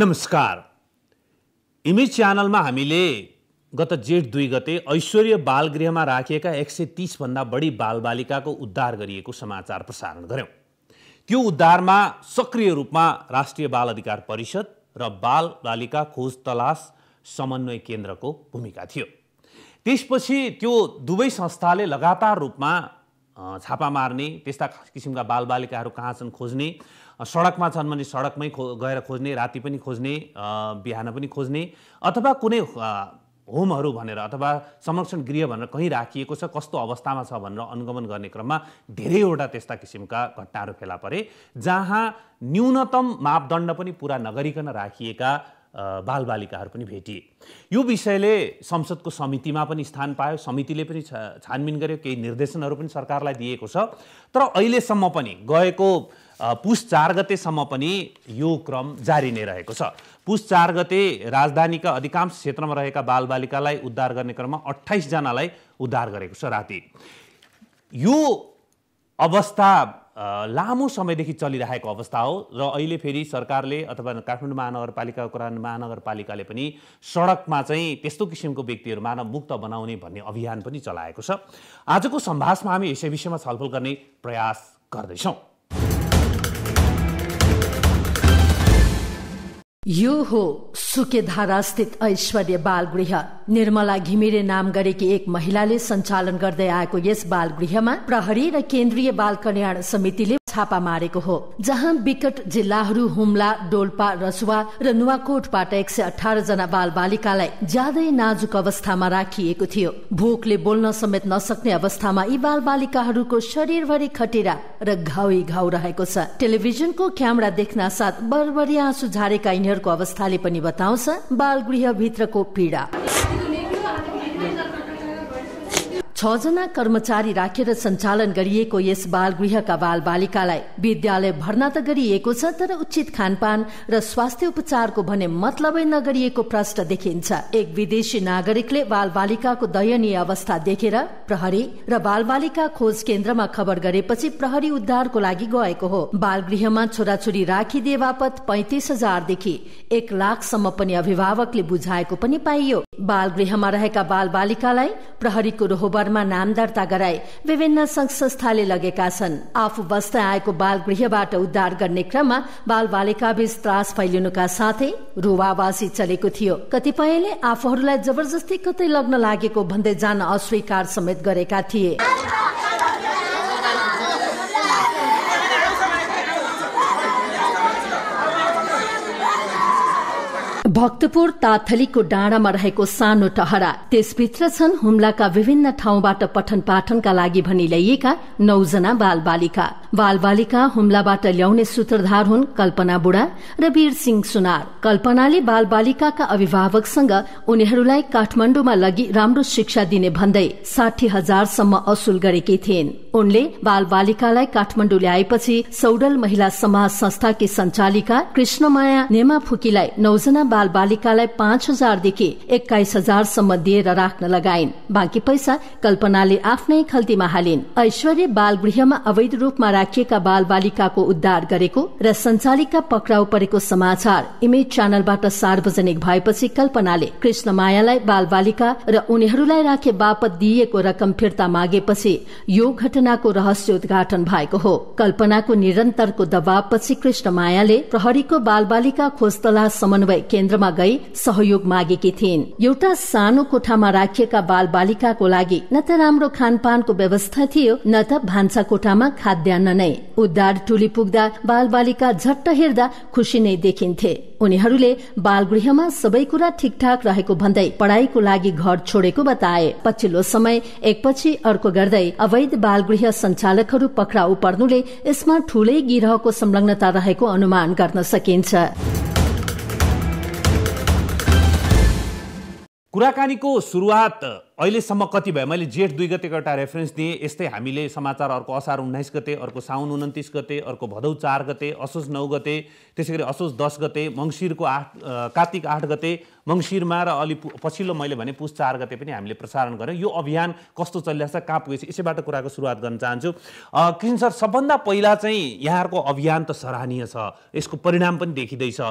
नमस्कार इमेज च्यानलमा हामीले गत जेठ दुई गते ऐश्वर्य बालगृहमा राखिएका एक सय तिसभन्दा बढी बालबालिकाको उद्धार गरिएको समाचार प्रसारण गऱ्यौँ त्यो उद्धारमा सक्रिय रूपमा राष्ट्रिय बाल अधिकार परिषद र बाल बालिका खोज तलास समन्वय केन्द्रको भूमिका थियो त्यसपछि त्यो दुवै संस्थाले लगातार रूपमा छापा मार्ने त्यस्ता किसिमका बालबालिकाहरू कहाँ छन् खोज्ने सडकमा छन् भने सडकमै खो गएर खोज्ने राति पनि खोज्ने बिहान पनि खोज्ने अथवा कुनै होमहरू भनेर अथवा संरक्षण गृह भनेर कहीँ राखिएको छ कस्तो अवस्थामा छ भनेर अनुगमन गर्ने क्रममा धेरैवटा त्यस्ता किसिमका घटनाहरू फेला परे जहाँ न्यूनतम मापदण्ड पनि पुरा नगरिकन राखिएका बालबालिकाहरू पनि भेटिए यो विषयले संसदको समितिमा पनि स्थान पायो समितिले पनि छानबिन गर्यो केही निर्देशनहरू पनि सरकारलाई दिएको छ तर अहिलेसम्म पनि गएको पुस चार गतेसम्म पनि यो क्रम जारी नै रहेको छ पुस चार गते राजधानीका अधिकांश क्षेत्रमा रहेका बालबालिकालाई उद्धार गर्ने क्रममा अठाइसजनालाई उद्धार गरेको छ राति यो अवस्था लामो समयदेखि चलिरहेको अवस्था हो र अहिले फेरि सरकारले अथवा काठमाडौँ महानगरपालिका कुरा महानगरपालिकाले पनि सडकमा चाहिँ त्यस्तो किसिमको व्यक्तिहरू मानव मुक्त बनाउने भन्ने अभियान पनि चलाएको छ आजको सम्भाषमा हामी यसै विषयमा छलफल गर्ने प्रयास गर्दैछौँ यो हो स्थित ऐश्वर्य बालगृह निर्मला घिमिरे नाम गरेकी एक महिलाले सञ्चालन गर्दै आएको यस बालगृहमा प्रहरी र केन्द्रीय बाल कल्याण समितिले छापा मारेको हो जहाँ विकट जिल्लाहरू हुम्ला डोल्पा रसुवा र नुवाकोटबाट एक सय अठार जना बाल बालिकालाई ज्यादै नाजुक अवस्थामा राखिएको थियो भोकले बोल्न समेत नसक्ने अवस्थामा यी बाल बालिकाहरूको शरीरभरि खटेरा र घाउ घाउ रहेको छ टेलिभिजनको क्यामरा देख्न साथ बरबरी आँसु झारेका यिनीहरूको अवस्थाले पनि बताउँछ बाल गृह भित्रको पीडा छजना कर्मचारी राखेर सञ्चालन गरिएको यस बाल गृहका बाल बालिकालाई विद्यालय भर्ना त गरिएको छ तर उचित खानपान र स्वास्थ्य उपचारको भने मतलबै नगरिएको प्रश्न देखिन्छ एक विदेशी नागरिकले बाल बालिकाको दयनीय अवस्था देखेर प्रहरी र बाल बालिका खोज केन्द्रमा खबर गरेपछि प्रहरी उद्धारको लागि गएको हो बाल गृहमा छोराछोरी राखिदिए बापत पैतिस हजारदेखि एक लाखसम्म पनि अभिभावकले बुझाएको पनि पाइयो बाल गृहमा रहेका बाल बालिकालाई प्रहरीको रोहोबर नम्बरमा नाम दर्ता गराए विभिन्न संघ संस्थाले लगेका छन् आफू बस्दै आएको बाल गृहबाट उद्धार गर्ने क्रममा बाल बालिका बीच त्रास फैलिनुका साथै रुवावासी चलेको थियो कतिपयले आफूहरूलाई जबरजस्ती कतै लग्न लागेको भन्दै जान अस्वीकार समेत गरेका थिए भक्तपुर ताथलीको डाँडामा रहेको सानो टहरा त्यसभित्र छन् हुम्लाका विभिन्न ठाउँबाट पठन पाठनका लागि भनी ल्याइएका नौजना बाल बालिका बाल बालिका हुम्लाबाट ल्याउने सूत्रधार हुन् कल्पना बुढा र वीर सिंह सुनार कल्पनाले बाल बालबालिकाका अभिभावकसँग उनीहरूलाई काठमाण्डुमा लगि राम्रो शिक्षा दिने भन्दै साठी हजारसम्म असुल गरेकी थिइन् उनले बाल बालिकालाई काठमाण्डु ल्याएपछि सौडल महिला समाज संस्थाकी संचालिका कृष्णमाया नेमा फुकीलाई नौजना बाल बालबालिकालाई पाँच हजारदेखि एक्काइस हजारसम्म दिएर राख्न लगाइन् बाँकी पैसा कल्पनाले आफ्नै खल्तीमा हालिन् ऐश्वर्य बाल गृहमा अवैध रूपमा राखिएका बाल बालिकाको उद्धार गरेको र सञ्चालिका पक्राउ परेको समाचार इमेज च्यानलबाट सार्वजनिक भएपछि कल्पनाले कृष्ण मायालाई बाल बालिका र उनीहरूलाई राखे बापत दिइएको रकम फिर्ता मागेपछि यो घटनाको रहस्य उद्घाटन भएको हो कल्पनाको निरन्तरको दबावपछि कृष्ण मायाले प्रहरीको बालबालिका खोज तलास समन्वय केन्द्र केन्द्रमा गई सहयोग मागेकी थिइन् एउटा सानो कोठामा राखिएका बाल बालिकाको लागि न त राम्रो खानपानको व्यवस्था थियो न त भान्सा कोठामा खाद्यान्न नै उद्धार टोली पुग्दा बाल बालिका झट्ट हेर्दा खुसी नै देखिन्थे उनीहरूले बालगृहमा सबै कुरा ठिकठाक रहेको भन्दै पढाइको लागि घर छोडेको बताए पछिल्लो समय एकपछि अर्को गर्दै अवैध बालगृह संचालकहरू पक्राउ पर्नुले यसमा ठूलै गिरहको संलग्नता रहेको अनुमान गर्न सकिन्छ कुराकानीको सुरुवात अहिलेसम्म कति भयो मैले जेठ दुई गतेको एउटा रेफरेन्स दिएँ यस्तै हामीले समाचार अर्को असार उन्नाइस गते अर्को साउन उन्तिस गते अर्को भदौ चार गते असोज नौ गते त्यसै गरी असोज दस गते मङ्सिरको आठ कार्तिक आठ गते मङ्सिरमा र अलि पछिल्लो मैले भने पुस चार गते पनि हामीले प्रसारण गऱ्यौँ यो अभियान कस्तो चलिरहेको छ कहाँ पुगेछ यसैबाट कुराको सुरुवात गर्न चाहन्छु कृष्ण सर सबभन्दा पहिला चाहिँ यहाँहरूको अभियान त सराहनीय छ यसको परिणाम पनि देखिँदैछ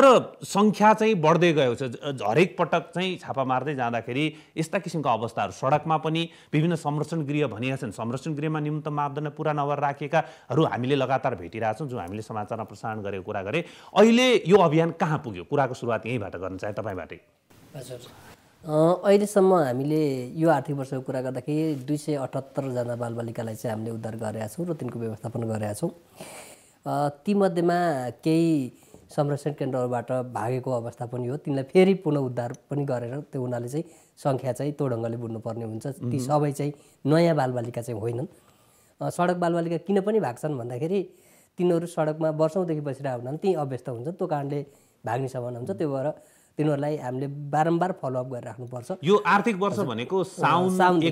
तर सङ्ख्या चाहिँ बढ्दै गएको छ हरेक पटक चाहिँ छापा मार्दै जाँदाखेरि यस्ता किसिमको अवस्थाहरू सडकमा पनि विभिन्न संरक्षण गृह भनिएका छन् संरक्षण गृहमा न्यूनतम मापदण्ड पुरा नभएर राखेकाहरू हामीले लगातार भेटिरहेछौँ जो हामीले समाचारमा प्रसारण गरेको कुरा गरे अहिले यो अभियान कहाँ पुग्यो कुराको सुरुवात यहीँबाट गर्न चाहे तपाईँबाटै हजुर अहिलेसम्म हामीले यो आर्थिक वर्षको कुरा गर्दाखेरि दुई सय अठहत्तरजना बालबालिकालाई चाहिँ हामीले उद्धार गरेका छौँ र तिनको व्यवस्थापन गरेका छौँ तीमध्येमा केही संरक्षण केन्द्रहरूबाट भागेको अवस्था पनि हो तिनलाई फेरि पुनः उद्धार पनि गरेर त्यो उनीहरूले चाहिँ सङ्ख्या चाहिँ त्यो ढङ्गले बुझ्नुपर्ने हुन्छ ती सबै चाहिँ नयाँ बालबालिका चाहिँ होइनन् सडक बालबालिका किन पनि भाग्छन् भन्दाखेरि तिनीहरू सडकमा वर्षौँदेखि बसिरहेको हुनाले त्यहीँ अभ्यस्त हुन्छन् त्यो कारणले भाग्ने सम्भावना हुन्छ त्यो भएर तिनीहरूलाई हामीले बारम्बार फलोअप गरेर राख्नुपर्छ यो आर्थिक वर्ष भनेको साउन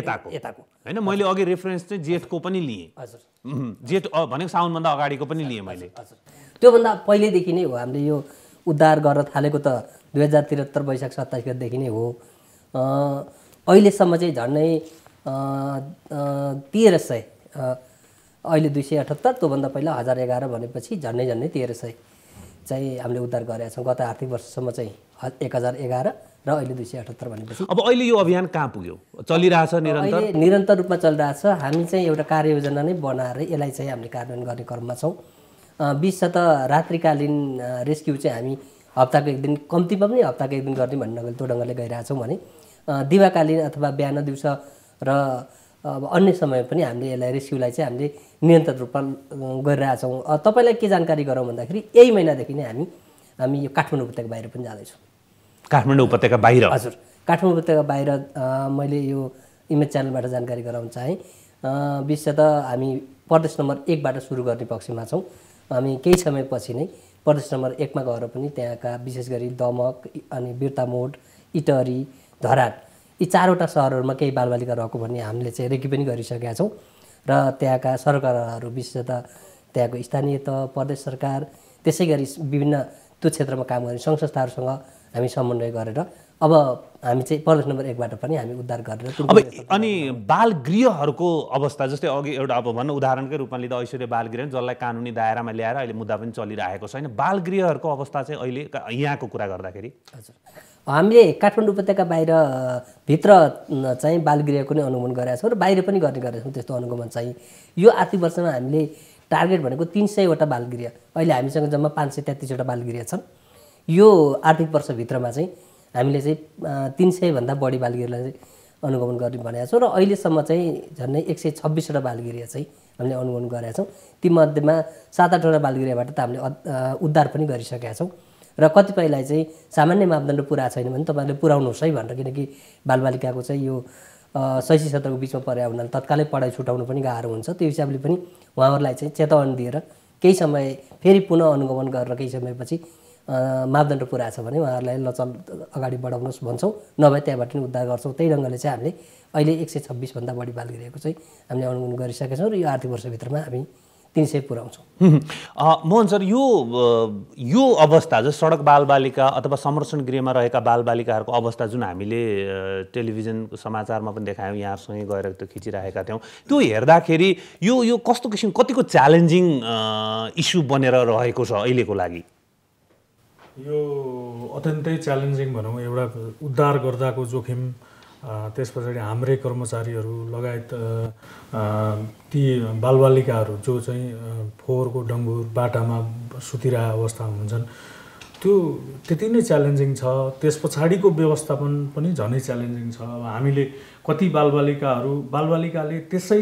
यताको यताको होइन मैले अघि रेफरेन्स चाहिँ जेठको पनि लिएँ हजुर जेठ भनेको साउनभन्दा अगाडिको पनि लिएँ मैले हजुर त्योभन्दा पहिल्यैदेखि नै हो हामीले यो उद्धार गर्न थालेको त दुई हजार त्रिहत्तर वैशाख सत्ताइस गतिदेखि नै हो अहिलेसम्म चाहिँ झन्डै तेह्र सय अहिले दुई सय अठहत्तर त्योभन्दा पहिला हजार एघार भनेपछि झन्डै झन्डै तेह्र सय चाहिँ हामीले उद्धार गरेका छौँ गत आर्थिक वर्षसम्म चाहिँ एक हजार एघार र अहिले दुई सय अठहत्तर भनेपछि अब अहिले यो अभियान कहाँ पुग्यो चलिरहेछ निरन्तर निरन्तर रूपमा चलिरहेछ हामी चाहिँ एउटा कार्ययोजना नै बनाएर यसलाई चाहिँ हामीले कार्यान्वयन गर्ने क्रममा छौँ बिस त रात्रिकालीन रेस्क्यु चाहिँ हामी हप्ताको एक दिन कम्तीमा पनि हप्ताको एक दिन गर्ने भन्ने त्यो ढङ्गले गइरहेछौँ भने दिवाकालीन अथवा बिहान दिउँसो र अब अन्य समय पनि हामीले यसलाई रेस्क्युलाई चाहिँ हामीले निरन्तर रूपमा गरिरहेछौँ तपाईँलाई के जानकारी गरौँ भन्दाखेरि यही महिनादेखि नै हामी हामी यो काठमाडौँ उपत्यका बाहिर पनि जाँदैछौँ काठमाडौँ उपत्यका बाहिर हजुर काठमाडौँ उपत्यका बाहिर मैले यो इमेज च्यानलबाट जानकारी गराउन चाहेँ विशेष त हामी प्रदेश नम्बर एकबाट सुरु गर्ने पक्षमा छौँ हामी केही समयपछि नै प्रदेश नम्बर एकमा गएर पनि त्यहाँका विशेष गरी दमक अनि बिर्तामोड इटरी धरान यी चारवटा सहरहरूमा केही बालबालिका रहेको भन्ने हामीले चाहिँ रेकी पनि गरिसकेका छौँ र त्यहाँका सरकारहरू विशेषतः त्यहाँको स्थानीय तह प्रदेश सरकार त्यसै गरी विभिन्न त्यो क्षेत्रमा काम गर्ने सङ्घ संस्थाहरूसँग हामी समन्वय गरेर अब हामी चाहिँ प्रदेश नम्बर एकबाट पनि हामी उद्धार गरेर अब अनि बाल गृहहरूको अवस्था जस्तै अघि एउटा अब भनौँ उदाहरणकै रूपमा लिँदा ऐश्वर्य बाल गृह जसलाई कानुनी दायरामा ल्याएर अहिले मुद्दा पनि चलिरहेको छ होइन बाल गृहहरूको अवस्था चाहिँ अहिले यहाँको कुरा गर्दाखेरि हजुर हामीले काठमाडौँ उपत्यका बाहिर भित्र चाहिँ बालगृहको नै अनुगमन गरेका छौँ र बाहिर पनि गर्ने गरेका छौँ त्यस्तो अनुगमन चाहिँ यो आर्थिक वर्षमा हामीले टार्गेट भनेको तिन सयवटा बालगृह अहिले हामीसँग जम्मा पाँच सय तेत्तिसवटा बालगृह छन् यो आर्थिक वर्षभित्रमा चाहिँ हामीले चाहिँ तिन सयभन्दा बढी बालगृहलाई चाहिँ अनुगमन गर्ने भनेका छौँ र अहिलेसम्म चाहिँ झन्डै एक सय छब्बिसवटा बालगृह चाहिँ हामीले अनुगमन गरेका छौँ तीमध्येमा सात आठवटा बालगृहबाट त हामीले उद्धार पनि गरिसकेका छौँ र कतिपयलाई चाहिँ सामान्य मापदण्ड पुरा छैन भने तपाईँहरूले पुऱ्याउनुहोस् है भनेर किनकि बालबालिकाको चाहिँ यो शैक्षिक क्षेत्रको बिचमा परेको हुनाले तत्कालै पढाइ छुटाउनु पनि गाह्रो हुन्छ त्यो हिसाबले पनि उहाँहरूलाई चाहिँ चेतावनी दिएर केही समय फेरि पुनः अनुगमन गरेर केही समयपछि मापदण्ड पुरा छ भने उहाँहरूलाई लचल अगाडि बढाउनुहोस् भन्छौँ नभए त्यहाँबाट पनि उद्धार गर्छौँ त्यही ढङ्गले चाहिँ हामीले अहिले एक सय छब्बिसभन्दा बढी बाल चाहिँ हामीले अनुगमन गरिसकेका छौँ र यो आर्थिक वर्षभित्रमा हामी तिन सय पुऱ्याउँछौँ मोहन सर यो यो अवस्था जो सडक बालबालिका अथवा संरक्षण गृहमा रहेका बालबालिकाहरूको अवस्था जुन हामीले टेलिभिजनको समाचारमा पनि देखायौँ यहाँसँगै गएर त्यो खिचिरहेका थियौँ त्यो हेर्दाखेरि यो यो कस्तो किसिम कतिको च्यालेन्जिङ इस्यु बनेर रहेको छ अहिलेको लागि यो अत्यन्तै च्यालेन्जिङ भनौँ एउटा उद्धार गर्दाको जोखिम त्यस पछाडि हाम्रै कर्मचारीहरू लगायत ती बालबालिकाहरू जो चाहिँ फोहोरको डङ्गुर बाटामा सुतिरहेको अवस्था हुन्छन् त्यो त्यति नै च्यालेन्जिङ छ त्यस पछाडिको व्यवस्थापन पनि झनै च्यालेन्जिङ छ अब हामीले कति बालबालिकाहरू बालबालिकाले त्यसै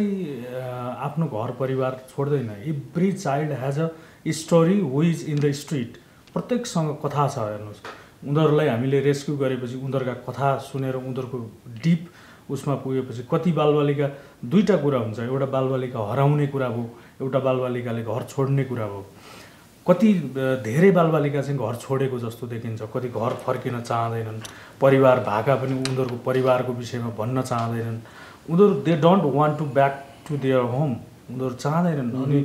आफ्नो घर परिवार छोड्दैन every child has a story with in the street प्रत्येकसँग कथा छ हेर्नुहोस् उनीहरूलाई हामीले रेस्क्यु गरेपछि उनीहरूका कथा सुनेर उनीहरूको डिप उसमा पुगेपछि कति बालबालिका दुईवटा कुरा हुन्छ एउटा बालबालिका हराउने कुरा भयो एउटा बालबालिकाले घर छोड्ने कुरा भयो कति धेरै बालबालिका चाहिँ घर छोडेको जस्तो देखिन्छ कति घर फर्किन चाहँदैनन् परिवार भाका पनि उनीहरूको परिवारको विषयमा भन्न चाहँदैनन् उनीहरू they don't want to back to their home उनीहरू चाहँदैनन् अनि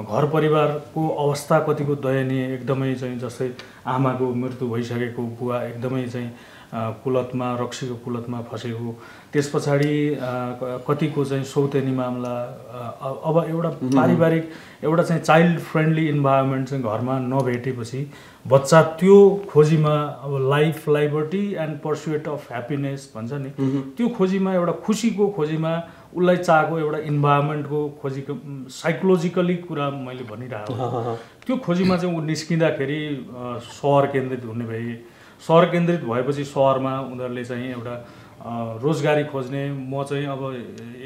घर परिवारको अवस्था कतिको दयनीय एकदमै चाहिँ जस्तै आमाको मृत्यु भइसकेको बुवा एकदमै चाहिँ कुलतमा रक्सीको कुलतमा फँसेको त्यस पछाडि कतिको चाहिँ सौतेनी मामला अब एउटा पारिवारिक एउटा चाहिँ चाइल्ड फ्रेन्डली इन्भाइरोमेन्ट चाहिँ घरमा नभेटेपछि बच्चा त्यो खोजीमा अब life liberty and pursuit of happiness भन्छ नि त्यो खोजीमा एउटा खुसीको खोजीमा उसलाई चाहेको एउटा इन्भाइरोमेन्टको खोजी साइकोलोजिकली कुरा मैले भनिरहेको त्यो खोजीमा चाहिँ ऊ निस्किँदाखेरि सहर केन्द्रित हुने भए सहर केन्द्रित भएपछि सहरमा उनीहरूले चाहिँ एउटा रोजगारी खोज्ने म चाहिँ अब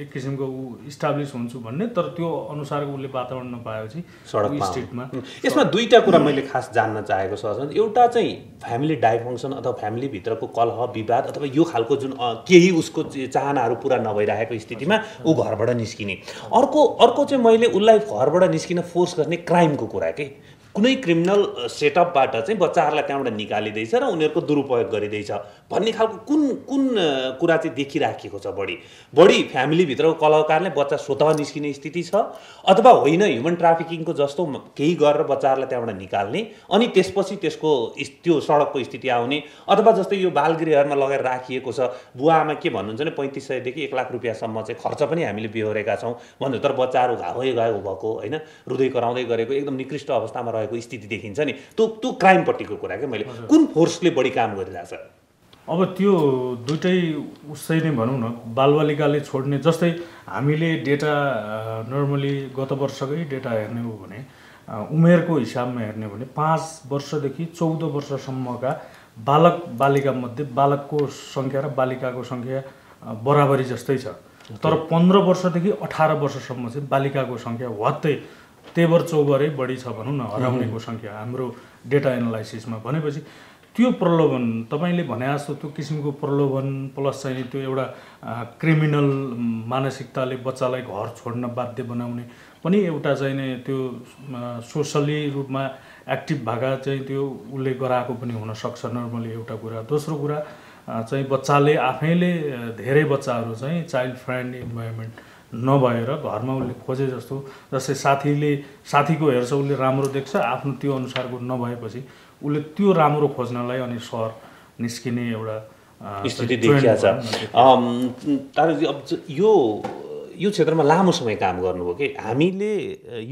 एक किसिमको ऊ इस्टाब्लिस हुन्छु भन्ने तर त्यो अनुसारको उसले वातावरण नपाएपछि सडक स्ट्रिटमा यसमा दुईवटा कुरा मैले खास जान्न चाहेको छ एउटा चाहिँ फ्यामिली डाइफङ्सन अथवा फ्यामिलीभित्रको कलह विवाद अथवा यो खालको जुन केही उसको चाहनाहरू पुरा नभइरहेको स्थितिमा ऊ घरबाट निस्किने अर्को अर्को चाहिँ मैले उसलाई घरबाट निस्किन फोर्स गर्ने क्राइमको कुरा के कुनै क्रिमिनल सेटअपबाट चाहिँ बच्चाहरूलाई त्यहाँबाट निकालिँदैछ र उनीहरूको दुरुपयोग गरिँदैछ भन्ने खालको कुन कुन कुरा चाहिँ देखिराखेको छ बढी बढी फ्यामिलीभित्रको कलाकारले बच्चा स्वत निस्किने स्थिति छ अथवा होइन ह्युमन ट्राफिकिङको जस्तो केही गरेर बच्चाहरूलाई त्यहाँबाट निकाल्ने अनि त्यसपछि त्यसको त्यो सडकको स्थिति आउने अथवा जस्तै यो बालगृहहरूमा लगेर राखिएको छ बुवा आमा के भन्नुहुन्छ भने पैँतिस सयदेखि एक लाख रुपियाँसम्म चाहिँ खर्च पनि हामीले बिहोरेका छौँ भन्नु तर बच्चाहरू घाउ गएको भएको होइन रुँदै कराउँदै गरेको एकदम निकृष्ट अवस्थामा रहेको भएको स्थिति देखिन्छ नि त्यो त्यो क्राइमपट्टिको कुरा क्या मैले कुन फोर्सले बढी काम गरिरहेछ अब त्यो दुइटै उसै नै भनौँ न बालबालिकाले छोड्ने जस्तै हामीले डेटा नर्मली गत वर्षकै डेटा हेर्ने हो भने उमेरको हिसाबमा हेर्ने हो भने पाँच वर्षदेखि चौध वर्षसम्मका बालक बालिका मध्ये बालकको सङ्ख्या र बालिकाको सङ्ख्या बराबरी जस्तै छ तर पन्ध्र वर्षदेखि अठार वर्षसम्म चाहिँ बालिकाको सङ्ख्या वात्तै तेबर चौबरै बढी छ भनौँ न हराउनेको सङ्ख्या हाम्रो डेटा एनालाइसिसमा भनेपछि त्यो प्रलोभन तपाईँले भने जस्तो त्यो किसिमको प्रलोभन प्लस चाहिँ त्यो एउटा क्रिमिनल मानसिकताले बच्चालाई घर छोड्न बाध्य बनाउने पनि एउटा चाहिँ नि त्यो सोसली रूपमा एक्टिभ भएका चाहिँ त्यो उसले गराएको पनि हुनसक्छ नर्मली एउटा कुरा दोस्रो कुरा चाहिँ बच्चाले आफैले धेरै बच्चाहरू चाहिँ चाइल्ड फ्रेन्ड इन्भाइरोमेन्ट नभएर घरमा उसले खोजे जस्तो जस्तै साथीले साथीको हेर्छ उसले राम्रो देख्छ आफ्नो त्यो अनुसारको नभएपछि उसले त्यो राम्रो खोज्नलाई अनि सहर निस्किने एउटा स्थिति देखिया छ तारुजी अब यो यो क्षेत्रमा लामो समय काम गर्नुभयो कि हामीले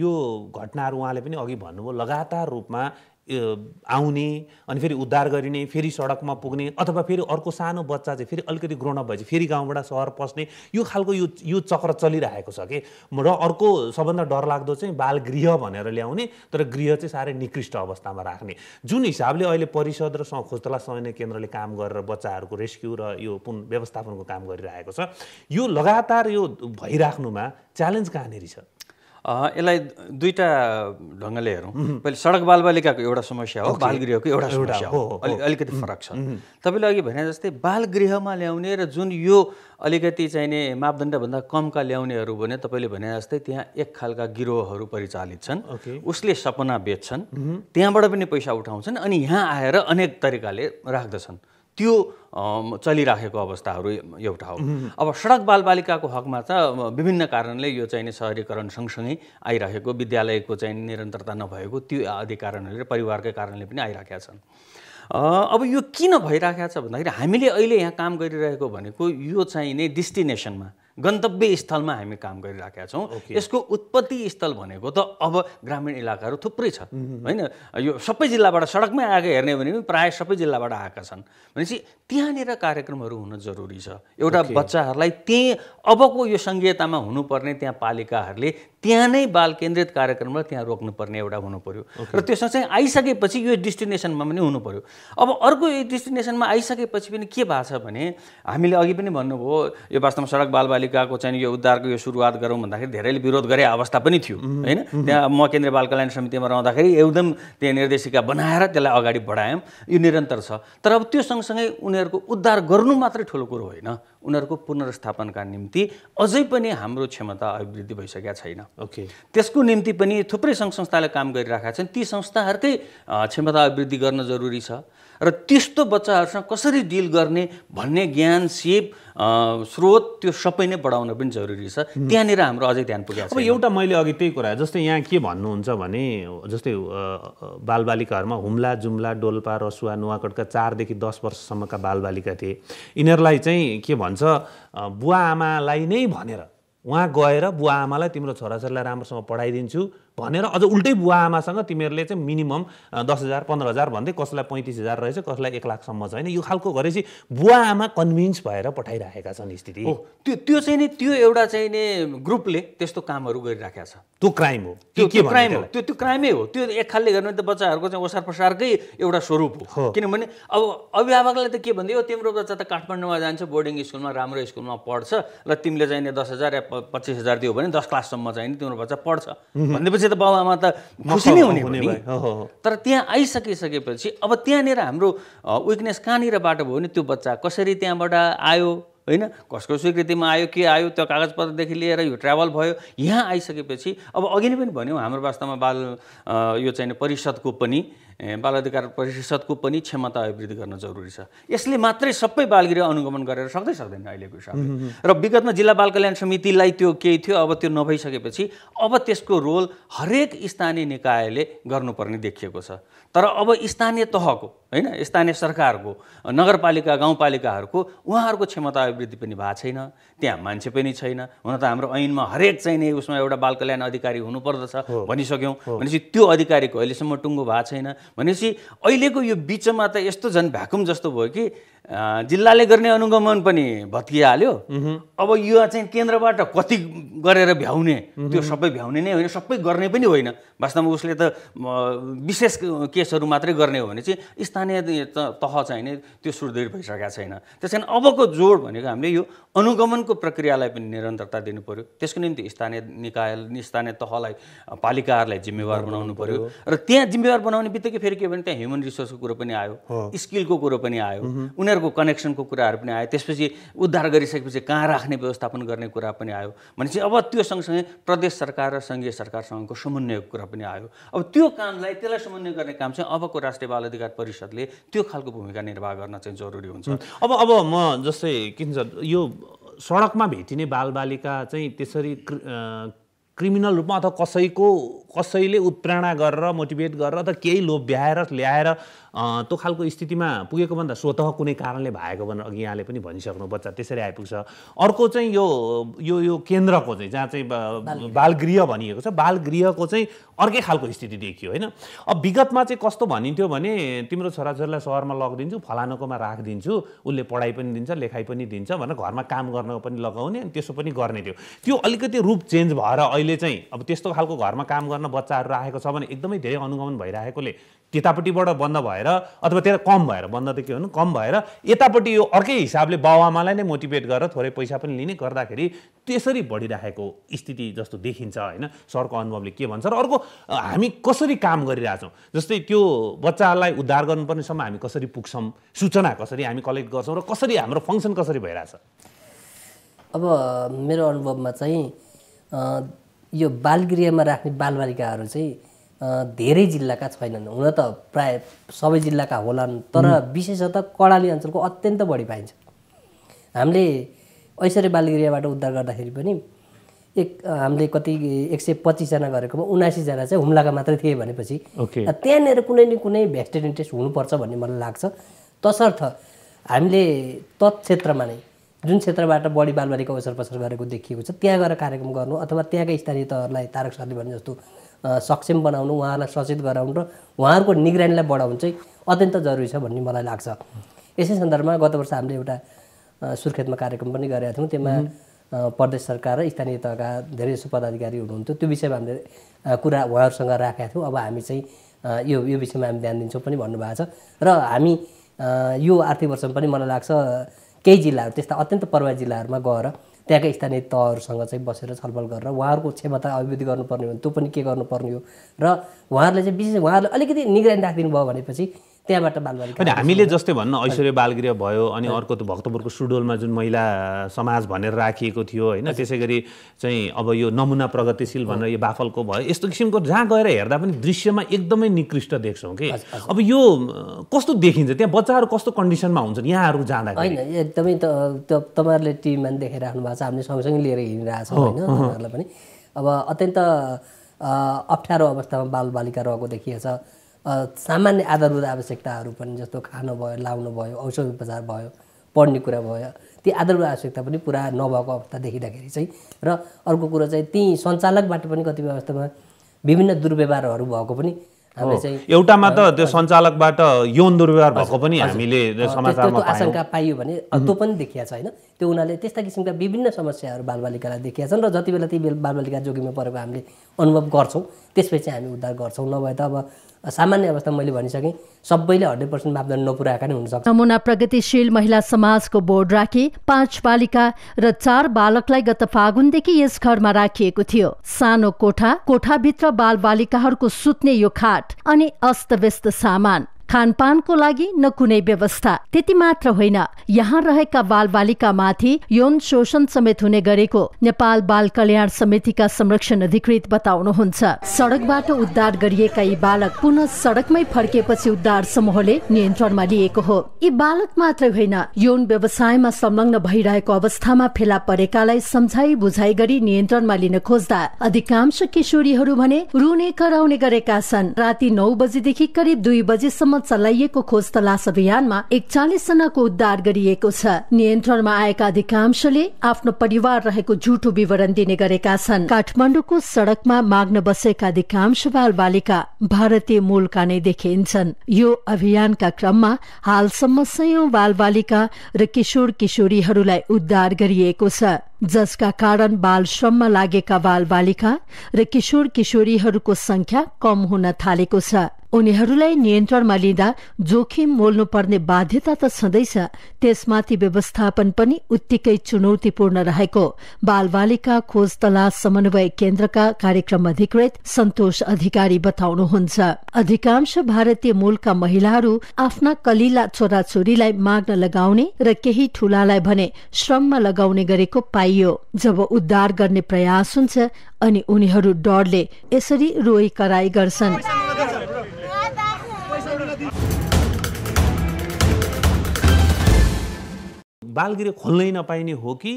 यो घटनाहरू उहाँले पनि अघि भन्नुभयो लगातार रूपमा आउने अनि फेरि उद्धार गरिने फेरि सडकमा पुग्ने अथवा फेरि अर्को सानो बच्चा चाहिँ फेरि अलिकति अप भएपछि फेरि गाउँबाट सहर पस्ने यो खालको यो यो चक्र चलिरहेको छ कि र अर्को सबभन्दा डरलाग्दो चाहिँ बाल गृह भनेर ल्याउने तर गृह चाहिँ साह्रै निकृष्ट अवस्थामा राख्ने जुन हिसाबले अहिले परिषद र खोजतला समन्वय केन्द्रले काम गरेर बच्चाहरूको रेस्क्यु र यो पुन व्यवस्थापनको काम गरिरहेको छ यो लगातार यो भइराख्नुमा च्यालेन्ज कहाँनिर छ यसलाई दुईवटा ढङ्गले हेरौँ पहिले सडक बालबालिकाको एउटा समस्या हो बालगृहको एउटा समस्या हो अलिक अलिकति फरक छ तपाईँले अघि भने जस्तै बालगृहमा ल्याउने र जुन यो अलिकति चाहिने मापदण्डभन्दा कमका ल्याउनेहरू भने तपाईँले भने जस्तै त्यहाँ एक खालका गिरोहहरू परिचालित छन् उसले सपना बेच्छन् त्यहाँबाट पनि पैसा उठाउँछन् अनि यहाँ आएर अनेक तरिकाले राख्दछन् त्यो चलिराखेको अवस्थाहरू एउटा हो अब सडक बालबालिकाको हकमा त विभिन्न कारणले यो चाहिने सहरीकरण सँगसँगै आइरहेको विद्यालयको चाहिँ निरन्तरता नभएको त्यो आदि कारणहरूले परिवारकै कारणले पनि आइरहेका छन् अब यो किन भइराखेको छ भन्दाखेरि हामीले अहिले यहाँ काम गरिरहेको भनेको यो चाहिने डेस्टिनेसनमा गन्तव्य स्थलमा हामी काम गरिराखेका छौँ यसको उत्पत्ति स्थल भनेको त अब ग्रामीण इलाकाहरू थुप्रै छ होइन यो सबै जिल्लाबाट सडकमै आएको हेर्ने भने पनि प्रायः सबै जिल्लाबाट आएका छन् भनेपछि त्यहाँनिर कार्यक्रमहरू हुन जरुरी छ एउटा okay. बच्चाहरूलाई त्यहीँ अबको यो सङ्घीयतामा हुनुपर्ने त्यहाँ पालिकाहरूले त्यहाँ नै बाल केन्द्रित कार्यक्रमलाई त्यहाँ रोक्नुपर्ने एउटा हुनु पऱ्यो र त्यसमा चाहिँ आइसकेपछि यो डेस्टिनेसनमा पनि हुनु पऱ्यो अब अर्को यो डेस्टिनेसनमा आइसकेपछि पनि के भएको छ भने हामीले अघि पनि भन्नुभयो यो वास्तवमा सडक बालबालिका बालबालिकाको चाहिँ यो उद्धारको यो सुरुवात गरौँ भन्दाखेरि धेरैले विरोध गरे अवस्था पनि थियो होइन त्यहाँ म केन्द्रीय बाल कल्याण समितिमा रहँदाखेरि एकदम त्यहाँ निर्देशिका बनाएर त्यसलाई अगाडि बढायौँ यो निरन्तर छ तर अब त्यो सँगसँगै उनीहरूको उद्धार गर्नु मात्रै ठुलो कुरो होइन उनीहरूको पुनर्स्थापनका निम्ति अझै पनि हाम्रो क्षमता अभिवृद्धि भइसकेका छैन ओके त्यसको निम्ति पनि थुप्रै सङ्घ संस्थाले काम गरिरहेका छन् ती संस्थाहरूकै क्षमता अभिवृद्धि गर्न जरुरी छ र त्यस्तो बच्चाहरूसँग कसरी डिल गर्ने भन्ने ज्ञान सिप स्रोत त्यो सबै नै बढाउन पनि जरुरी छ त्यहाँनिर हाम्रो अझै ध्यान पुगेको छ अब एउटा मैले अघि त्यही कुरा जस्तै यहाँ के भन्नुहुन्छ भने जस्तै बालबालिकाहरूमा हुम्ला जुम्ला डोल्पा रसुवा नुवाकोटका चारदेखि दस वर्षसम्मका बालबालिका थिए यिनीहरूलाई चाहिँ के भन्छ बुवा आमालाई नै भनेर उहाँ गएर बुवा आमालाई तिम्रो छोराछोरीलाई राम्रोसँग पढाइदिन्छु भनेर अझ उल्टै बुवा आमासँग तिमीहरूले चाहिँ मिनिमम दस हजार पन्ध्र हजार भन्दै कसैलाई पैँतिस हजार रहेछ कसैलाई एक लाखसम्म छ होइन यो खालको गरेपछि बुवा आमा कन्भिन्स भएर पठाइराखेका छन् स्थिति हो त्यो त्यो चाहिँ नि त्यो एउटा चाहिँ नि ग्रुपले त्यस्तो कामहरू गरिराखेका छ त्यो क्राइम हो त्यो के क्राइम हो त्यो त्यो क्राइमै हो त्यो एक खालले गर्नु त बच्चाहरूको चाहिँ ओसार पसारकै एउटा स्वरूप हो किनभने अब अभिभावकलाई त के भनिदियो तिम्रो बच्चा त काठमाडौँमा जान्छ बोर्डिङ स्कुलमा राम्रो स्कुलमा पढ्छ र तिमीले चाहिँ दस हजार या पच्चिस हजार दियो भने दस क्लाससम्म चाहिँ तिम्रो बच्चा पढ्छ भनेपछि मान्छे त बाबुआमा त खुसी नै हुने हो तर त्यहाँ आइसकिसकेपछि अब त्यहाँनिर हाम्रो विकनेस बाटो भयो भने त्यो बच्चा कसरी त्यहाँबाट आयो होइन कसको स्वीकृतिमा आयो के आयो त्यो कागजपत्रदेखि लिएर यो ट्राभल भयो यहाँ आइसकेपछि अब अघि नै पनि भन्यो हाम्रो वास्तवमा बाल यो चाहिँ परिषदको पनि बाल अधिकार परिषदको पनि क्षमता अभिवृद्धि गर्न जरुरी छ यसले मात्रै सबै बालगिरी अनुगमन गरेर सक्दै सक्दैन अहिलेको हिसाबले र विगतमा जिल्ला बाल कल्याण समितिलाई त्यो केही थियो अब त्यो नभइसकेपछि अब त्यसको रोल हरेक स्थानीय निकायले गर्नुपर्ने देखिएको छ तर अब स्थानीय तहको होइन स्थानीय सरकारको नगरपालिका गाउँपालिकाहरूको उहाँहरूको क्षमता अभिवृद्धि पनि भएको छैन त्यहाँ मान्छे पनि छैन हुन त हाम्रो ऐनमा हरेक चाहिँ नै उसमा एउटा बाल कल्याण अधिकारी हुनुपर्दछ भनिसक्यौँ भनेपछि त्यो अधिकारीको अहिलेसम्म टुङ्गो भएको छैन भनेपछि अहिलेको यो बिचमा त यस्तो झन् भ्याकुम जस्तो भयो कि जिल्लाले गर्ने अनुगमन पनि भत्किहाल्यो अब यो चाहिँ केन्द्रबाट कति गरेर भ्याउने त्यो सबै भ्याउने नै होइन सबै गर्ने पनि होइन वास्तवमा उसले त विशेष केसहरू मात्रै गर्ने हो भने चाहिँ स्थानीय तह चाहिँ नि त्यो सुदृढ भइसकेको छैन त्यस कारण अबको जोड भनेको हामीले यो अनुगमनको प्रक्रियालाई पनि निरन्तरता दिनु पऱ्यो त्यसको निम्ति स्थानीय निकाय स्थानीय तहलाई पालिकाहरूलाई जिम्मेवार बनाउनु पऱ्यो र त्यहाँ जिम्मेवार बनाउने बित्तिकै फेरि के भने त्यहाँ ह्युमन रिसोर्सको कुरो पनि आयो स्किलको कुरो पनि आयो उनीहरू उनीहरूको कनेक्सनको कुराहरू पनि आयो त्यसपछि उद्धार गरिसकेपछि कहाँ राख्ने व्यवस्थापन गर्ने कुरा पनि आयो भनेपछि अब त्यो सँगसँगै प्रदेश सरकार र सङ्घीय सरकारसँगको समन्वयको कुरा पनि आयो अब त्यो कामलाई त्यसलाई समन्वय गर्ने काम चाहिँ अबको राष्ट्रिय बाल अधिकार परिषदले त्यो खालको भूमिका निर्वाह गर्न चाहिँ जरुरी हुन्छ अब अब म जस्तै के भन्छ यो सडकमा भेटिने बालबालिका चाहिँ त्यसरी क्रिमिनल रूपमा अथवा कसैको कसैले उत्प्रेरणा गरेर मोटिभेट गरेर अथवा केही लोभ भ्याएर ल्याएर त्यो खालको स्थितिमा पुगेको भन्दा स्वत कुनै कारणले भएको भनेर अघि यहाँले पनि भनिसक्नु बच्चा त्यसरी आइपुग्छ अर्को चाहिँ यो यो यो केन्द्रको चाहिँ जहाँ चाहिँ बालगृह भनिएको छ बालगृहको चाहिँ अर्कै खालको स्थिति देखियो होइन अब विगतमा चाहिँ कस्तो भनिन्थ्यो भने तिम्रो छोराछोरीलाई सहरमा लगिदिन्छु फलानुकोमा राखिदिन्छु उसले पढाइ पनि दिन्छ लेखाइ पनि दिन्छ भनेर घरमा काम गर्न पनि लगाउने अनि त्यसो पनि गर्ने थियो त्यो अलिकति रूप चेन्ज भएर अहिले चाहिँ अब त्यस्तो खालको घरमा काम गर्न बच्चाहरू राखेको छ भने एकदमै धेरै अनुगमन भइरहेकोले त्यतापट्टिबाट बन्द भएर भएर अथवा त्यसलाई कम भएर भन्दा त के भन्नु कम भएर यतापट्टि यो अर्कै हिसाबले बाबुआमालाई नै मोटिभेट गरेर थोरै पैसा पनि लिने गर्दाखेरि त्यसरी बढिराखेको स्थिति जस्तो देखिन्छ होइन सरको अनुभवले के भन्छ र अर्को हामी कसरी काम गरिरहेछौँ जस्तै त्यो बच्चालाई उद्धार गर्नुपर्नेसम्म हामी कसरी पुग्छौँ सूचना कसरी हामी कलेक्ट गर्छौँ र कसरी हाम्रो फङ्सन कसरी भइरहेछ अब मेरो अनुभवमा चाहिँ यो बालगृहमा राख्ने बालबालिकाहरू चाहिँ धेरै जिल्लाका छैनन् हुन त प्राय सबै जिल्लाका होलान् तर विशेषतः कडाली अञ्चलको अत्यन्त बढी पाइन्छ हामीले ऐश्वर्य बालगिरियाबाट उद्धार गर्दाखेरि पनि एक हामीले कति एक सय पच्चिसजना गरेकोमा उनासीजना चाहिँ हुम्लाका मात्रै थिए भनेपछि okay. त्यहाँनिर कुनै न कुनै भ्याक्सिन इन्ट्रेस्ट हुनुपर्छ भन्ने मलाई लाग्छ तसर्थ हामीले क्षेत्रमा नै जुन क्षेत्रबाट बढी बालबालीको अवसर पसर गरेको देखिएको छ त्यहाँ गएर कार्यक्रम गर्नु अथवा त्यहाँका स्थानीय तहहरूलाई तारक सरले भने जस्तो सक्षम बनाउनु उहाँहरूलाई सचेत गराउनु र उहाँहरूको निगरानीलाई बढाउनु चाहिँ अत्यन्त जरुरी छ भन्ने मलाई लाग्छ यसै सन्दर्भमा गत वर्ष हामीले एउटा सुर्खेतमा कार्यक्रम पनि गरेका थियौँ त्यसमा प्रदेश सरकार र स्थानीय तहका धेरै जसो पदाधिकारी हुनुहुन्थ्यो त्यो विषयमा हामीले कुरा उहाँहरूसँग राखेका थियौँ अब हामी चाहिँ यो यो विषयमा हामी ध्यान दिन्छौँ पनि भन्नुभएको छ र हामी यो आर्थिक वर्षमा पनि मलाई लाग्छ केही जिल्लाहरू त्यस्ता अत्यन्त पर्वा जिल्लाहरूमा गएर त्यहाँका स्थानीय तहहरूसँग चाहिँ बसेर छलफल गरेर उहाँहरूको क्षमता अभिवृद्धि गर्नुपर्ने हो त्यो पनि के गर्नुपर्ने हो र उहाँहरूले चाहिँ विशेष उहाँहरूले अलिकति निगरानी राखिदिनु भयो भनेपछि त्यहाँबाट बालबालिका हामीले जस्तै भन्न ऐश्वर्य बालगृह भयो अनि अर्को भक्तपुरको सुडोलमा जुन महिला समाज भनेर राखिएको थियो होइन त्यसै गरी चाहिँ अब यो नमुना प्रगतिशील भनेर यो बाफलको भयो यस्तो किसिमको जहाँ गएर हेर्दा पनि दृश्यमा एकदमै निकृष्ट देख्छौँ कि अब यो कस्तो देखिन्छ त्यहाँ बच्चाहरू कस्तो कन्डिसनमा हुन्छन् यहाँहरू जाँदा होइन एकदमै तपाईँहरूले टिभीमा देखाइराख्नु भएको छ हामीले सँगसँगै लिएर हिँडिरहेछौँ होइन उहाँहरूलाई पनि अब अत्यन्त अप्ठ्यारो अवस्थामा बालबालिका रहेको देखिएछ सामान्य आधारभूत आवश्यकताहरू पनि जस्तो खानु भयो लाउनु भयो औषध उपचार भयो पढ्ने कुरा भयो ती आधारभूत आवश्यकता पनि पुरा नभएको अवस्था देखिँदाखेरि चाहिँ र अर्को कुरो चाहिँ ती सञ्चालकबाट पनि कति व्यवस्थामा विभिन्न दुर्व्यवहारहरू भएको पनि हामीले चाहिँ एउटामा त त्यो सञ्चालकबाट यौन दुर्व्यवहार भएको पनि हामीले त्यो आशङ्का पाइयो भने त्यो पनि देखिया छ होइन त्यो उनीहरूले त्यस्ता किसिमका विभिन्न समस्याहरू बालबालिकालाई देखिया छन् र जति बेला ती बालबालिका जोखिममा परेको हामीले अनुभव गर्छौँ त्यसपछि हामी उद्धार गर्छौँ नभए त अब सामान्य अवस्था मैले भनिसकेँ सबैले हन्ड्रेड पर्सेन्ट मापदण्ड नपुऱ्याएका नै हुनसक्छ नमुना प्रगतिशील महिला समाजको बोर्ड राखे पाँच बालिका र चार बालकलाई गत फागुनदेखि यस घरमा राखिएको थियो सानो कोठा कोठाभित्र बाल बालिकाहरूको सुत्ने यो खाट अनि अस्तव्यस्त सामान खानपानको लागि न कुनै व्यवस्था त्यति मात्र होइन यहाँ रहेका बालबालिकामाथि यौन शोषण समेत हुने गरेको नेपाल बाल कल्याण समितिका संरक्षण अधिकृत बताउनुहुन्छ सडकबाट उद्धार गरिएका यी बालक पुनः सडकमै फर्किएपछि उद्धार समूहले नियन्त्रणमा लिएको हो यी बालक मात्रै होइन यौन व्यवसायमा संलग्न भइरहेको अवस्थामा फेला परेकालाई सम्झाइ बुझाइ गरी नियन्त्रणमा लिन खोज्दा अधिकांश किशोरीहरू भने रुने कराउने गरेका छन् राति नौ बजेदेखि करिब दुई बजेसम्म सम्म चलाइएको खोज तलास अभियानमा एकचालिस जनाको उद्धार गरिएको छ नियन्त्रणमा आएका अधिकांशले आफ्नो परिवार रहेको झुठो विवरण दिने गरेका छन् काठमाडौँको सड़कमा माग्न बसेका अधिकांश बाल बालिका भारतीय मूलका नै देखिन्छन् यो अभियानका क्रममा हालसम्म सयौं बाल बालिका र किशोर किशोरीहरूलाई उद्धार गरिएको छ जसका कारण बाल श्रममा लागेका बाल बालिका र किशोर किशोरीहरूको संख्या कम हुन थालेको छ उनीहरूलाई नियन्त्रणमा लिँदा जोखिम मोल्नुपर्ने बाध्यता त छँदैछ त्यसमाथि व्यवस्थापन पनि उत्तिकै चुनौतीपूर्ण रहेको बालबालिका खोज तलास समन्वय केन्द्रका कार्यक्रम अधिकृत सन्तोष अधिकारी बताउनुहुन्छ अधिकांश भारतीय मूलका महिलाहरू आफ्ना कलिला छोराछोरीलाई माग्न लगाउने र केही ठूलालाई भने श्रममा लगाउने गरेको पाइयो जब उद्धार गर्ने प्रयास हुन्छ अनि उनीहरू डरले यसरी रोई कराई गर्छन् बालगृह खोल्नै नपाइने हो कि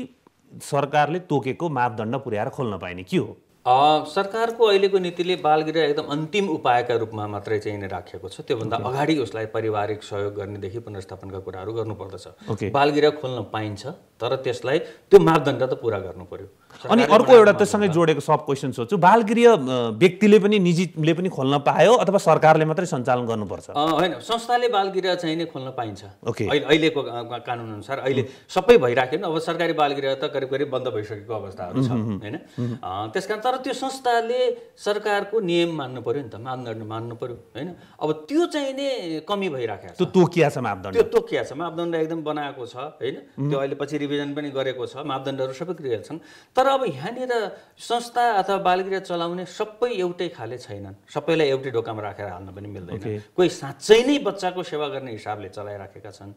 सरकारले तोकेको मापदण्ड पुर्याएर खोल्न पाइने के हो सरकारको अहिलेको नीतिले बालगृह एकदम अन्तिम उपायका रूपमा मात्रै चाहिँ राखेको छ त्योभन्दा अगाडि उसलाई पारिवारिक सहयोग गर्नेदेखि पुनर्स्थापनका कुराहरू गर्नुपर्दछ okay. बालगिरा खोल्न पाइन्छ तर त्यसलाई त्यो मापदण्ड त पुरा गर्नु पर्यो अनि अर्को एउटा त्यससँगै जोडेको सब क्वेसन सोध्छु बालगृह व्यक्तिले पनि निजीले पनि खोल्न पायो अथवा सरकारले मात्रै सञ्चालन गर्नुपर्छ होइन संस्थाले बालगृह चाहिँ नै खोल्न पाइन्छ ओके अहिलेको कानुन अनुसार अहिले सबै भइराख्यो अब सरकारी बालगृह त करिब करिब बन्द भइसकेको अवस्थाहरू छ होइन त्यस कारण तर त्यो संस्थाले सरकारको नियम मान्नु पर्यो नि त मापदण्ड मान्नु पर्यो होइन अब त्यो चाहिँ नै कमी भइराखेको छ त्यो तोकिया छ मापदण्ड त्यो तोकिया छ मापदण्ड एकदम बनाएको छ होइन त्यो अहिले पछि रिभिजन पनि गरेको छ मापदण्डहरू सबै क्रिया छन् तर तर अब यहाँनिर संस्था अथवा बालगृह चलाउने सबै एउटै खाले छैनन् सबैलाई एउटै ढोकामा राखेर हाल्न पनि मिल्दैन कोही साँच्चै नै बच्चाको सेवा गर्ने हिसाबले चलाइराखेका छन्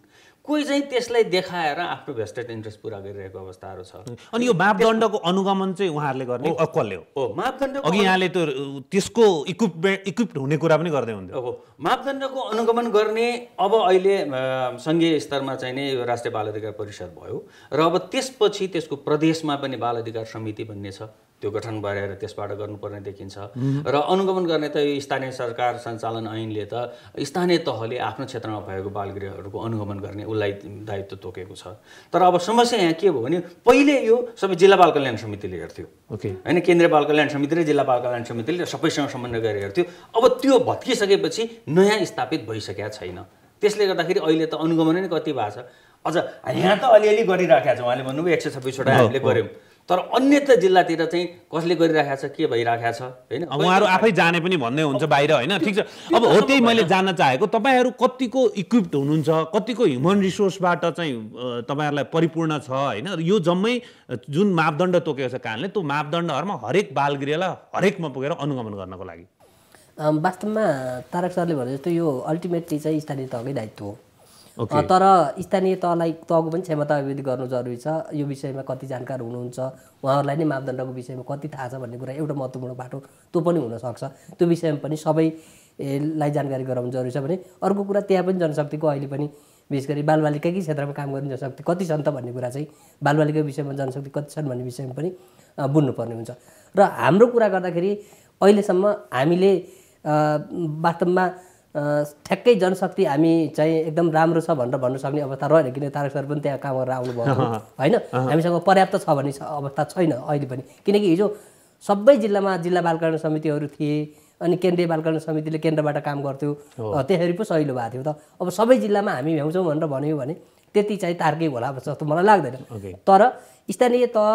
कोही चाहिँ त्यसलाई देखाएर आफ्नो भेस्टेड इन्ट्रेस्ट पुरा गरिरहेको अवस्थाहरू छ अनि यो मापदण्डको अनुगमन चाहिँ उहाँहरूले गर्ने कसले हो मापदण्ड अघि यहाँले त्यो त्यसको इक्विपमेन्ट इक्विप्ड हुने कुरा पनि गर्दै हुन्थ्यो हो मापदण्डको अनुगमन गर्ने अब अहिले सङ्घीय स्तरमा चाहिँ नै राष्ट्रिय बाल अधिकार परिषद भयो र अब त्यसपछि त्यसको प्रदेशमा पनि बाल अधिकार समिति भन्ने छ त्यो गठन गरेर त्यसबाट गर्नुपर्ने देखिन्छ र अनुगमन गर्ने त यो स्थानीय सरकार सञ्चालन ऐनले त स्थानीय तहले आफ्नो क्षेत्रमा भएको बालगृहहरूको अनुगमन गर्ने उसलाई दायित्व तोकेको छ तर अब समस्या यहाँ के भयो भने पहिले यो सबै जिल्ला बाल कल्याण समितिले हेर्थ्यो ओके होइन केन्द्रीय बाल कल्याण समिति र जिल्ला बाल कल्याण समितिले सबैसँग समन्वय गरेर हेर्थ्यो अब त्यो भत्किसकेपछि नयाँ स्थापित भइसकेका छैन त्यसले गर्दाखेरि अहिले त अनुगमन नै कति भएको छ अझ यहाँ त अलिअलि गरिराखेका छ उहाँले भन्नुभयो एक सय छब्बिसवटा हामीले गऱ्यौँ तर अन्यत्र जिल्लातिर चाहिँ कसले गरिरहेको छ के भइरहेको छ होइन उहाँहरू आफै जाने पनि भन्दै हुन्छ बाहिर होइन ठिक छ अब हो त्यही मैले जान्न चाहेको तपाईँहरू कतिको इक्विप्ड हुनुहुन्छ कतिको ह्युमन रिसोर्सबाट चाहिँ तपाईँहरूलाई परिपूर्ण छ होइन यो जम्मै जुन मापदण्ड तोकेको छ कारणले त्यो मापदण्डहरूमा हरेक बाल हरेकमा पुगेर अनुगमन गर्नको लागि वास्तवमा तारक सरले भने जस्तो यो अल्टिमेटली चाहिँ स्थानीय तहकै दायित्व हो तर स्थानीय तहलाई तहको पनि क्षमता अभिवृद्धि गर्नु जरुरी छ यो विषयमा कति जानकार हुनुहुन्छ उहाँहरूलाई नै मापदण्डको विषयमा कति थाहा छ भन्ने कुरा एउटा महत्त्वपूर्ण बाटो त्यो पनि हुनसक्छ त्यो विषयमा पनि सबैलाई जानकारी गराउनु जरुरी छ भने अर्को कुरा त्यहाँ पनि जनशक्तिको अहिले पनि विशेष गरी बालबालिकाकै क्षेत्रमा काम गर्ने जनशक्ति कति छन् त भन्ने कुरा चाहिँ बालबालिकाको विषयमा जनशक्ति कति छन् भन्ने विषयमा पनि बुझ्नुपर्ने हुन्छ र हाम्रो कुरा गर्दाखेरि अहिलेसम्म हामीले वास्तवमा ठ्याक्कै जनशक्ति हामी चाहिँ एकदम राम्रो छ भनेर भन्न सक्ने अवस्था रहेन किन तारक सर पनि त्यहाँ काम गरेर आउनुभएको होइन हामीसँग पर्याप्त छ भन्ने अवस्था छैन अहिले पनि किनकि हिजो सबै जिल्लामा जिल्ला बालकरण समितिहरू थिए अनि केन्द्रीय बालकरण समितिले केन्द्रबाट काम गर्थ्यो त्यसरी पो सहिलो भएको थियो त अब सबै जिल्लामा हामी भ्याउँछौँ भनेर भन्यो भने त्यति चाहिँ तारकै होला जस्तो मलाई लाग्दैन तर स्थानीय तह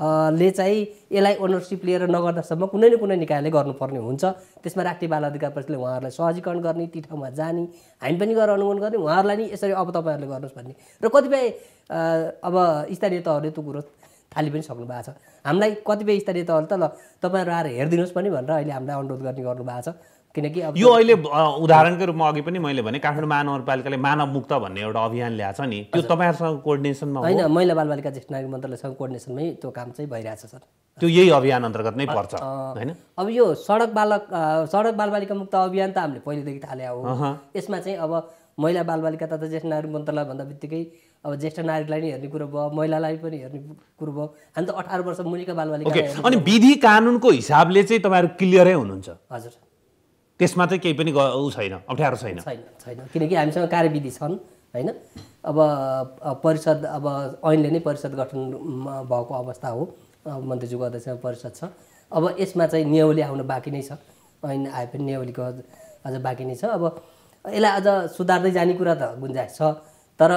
ले चाहिँ यसलाई ओनरसिप लिएर नगर्दासम्म कुनै न कुनै निकायले गर्नुपर्ने हुन्छ त्यसमा राष्ट्रिय बाल अधिकार परिषदले उहाँहरूलाई सहजीकरण गर्ने ती ठाउँमा जाने हामी पनि गएर अनुगमन गर्ने उहाँहरूलाई नि यसरी अब तपाईँहरूले गर्नुहोस् भन्ने र कतिपय अब स्थानीय तहले त्यो कुरो थाली पनि सक्नु भएको छ हामीलाई कतिपय स्थानीय तहले त ल तपाईँहरू आएर हेरिदिनुहोस् पनि भनेर अहिले हामीलाई अनुरोध गर्ने गर्नु भएको छ किनकि अब यो अहिले उदाहरणको रूपमा अघि पनि मैले भने काठमाडौँ महानगरपालिकाले मानव मुक्त भन्ने एउटा अभियान ल्याएको छ नि त्यो तपाईँहरूसँग कोर्डिनेसनमा होइन महिला बालबालिका ज्येष्ठ नागरिक मन्त्रालयसँग कोर्डिनेसनमै त्यो काम चाहिँ भइरहेछ सर त्यो यही अभियान अन्तर्गत नै पर्छ होइन अब यो सडक बालक सडक बालबालिका मुक्त अभियान त हामीले पहिलेदेखि थाले हो यसमा चाहिँ अब महिला बालबालिका तथा ज्येष्ठ नागरिक मन्त्रालय भन्दा बित्तिकै अब ज्येष्ठ नागरिकलाई नै हेर्ने कुरो भयो महिलालाई पनि हेर्ने कुरो भयो हामी त अठार वर्ष मुनिका बालबालिका अनि विधि कानुनको हिसाबले चाहिँ तपाईँहरू क्लियरै हुनुहुन्छ हजुर त्यसमा चाहिँ केही पनि ऊ छैन अप्ठ्यारो छैन छैन छैन किनकि हामीसँग कार्यविधि छन् होइन अब परिषद अब ऐनले नै परिषद गठन भएको अवस्था हो मन्त्रीज्यूको अध्यक्षमा परिषद छ अब यसमा चाहिँ नियौली आउनु बाँकी नै छ ऐन आए पनि नियौलीको अझ बाँकी नै छ अब यसलाई अझ सुधार्दै जाने कुरा त गुन्जाइस छ तर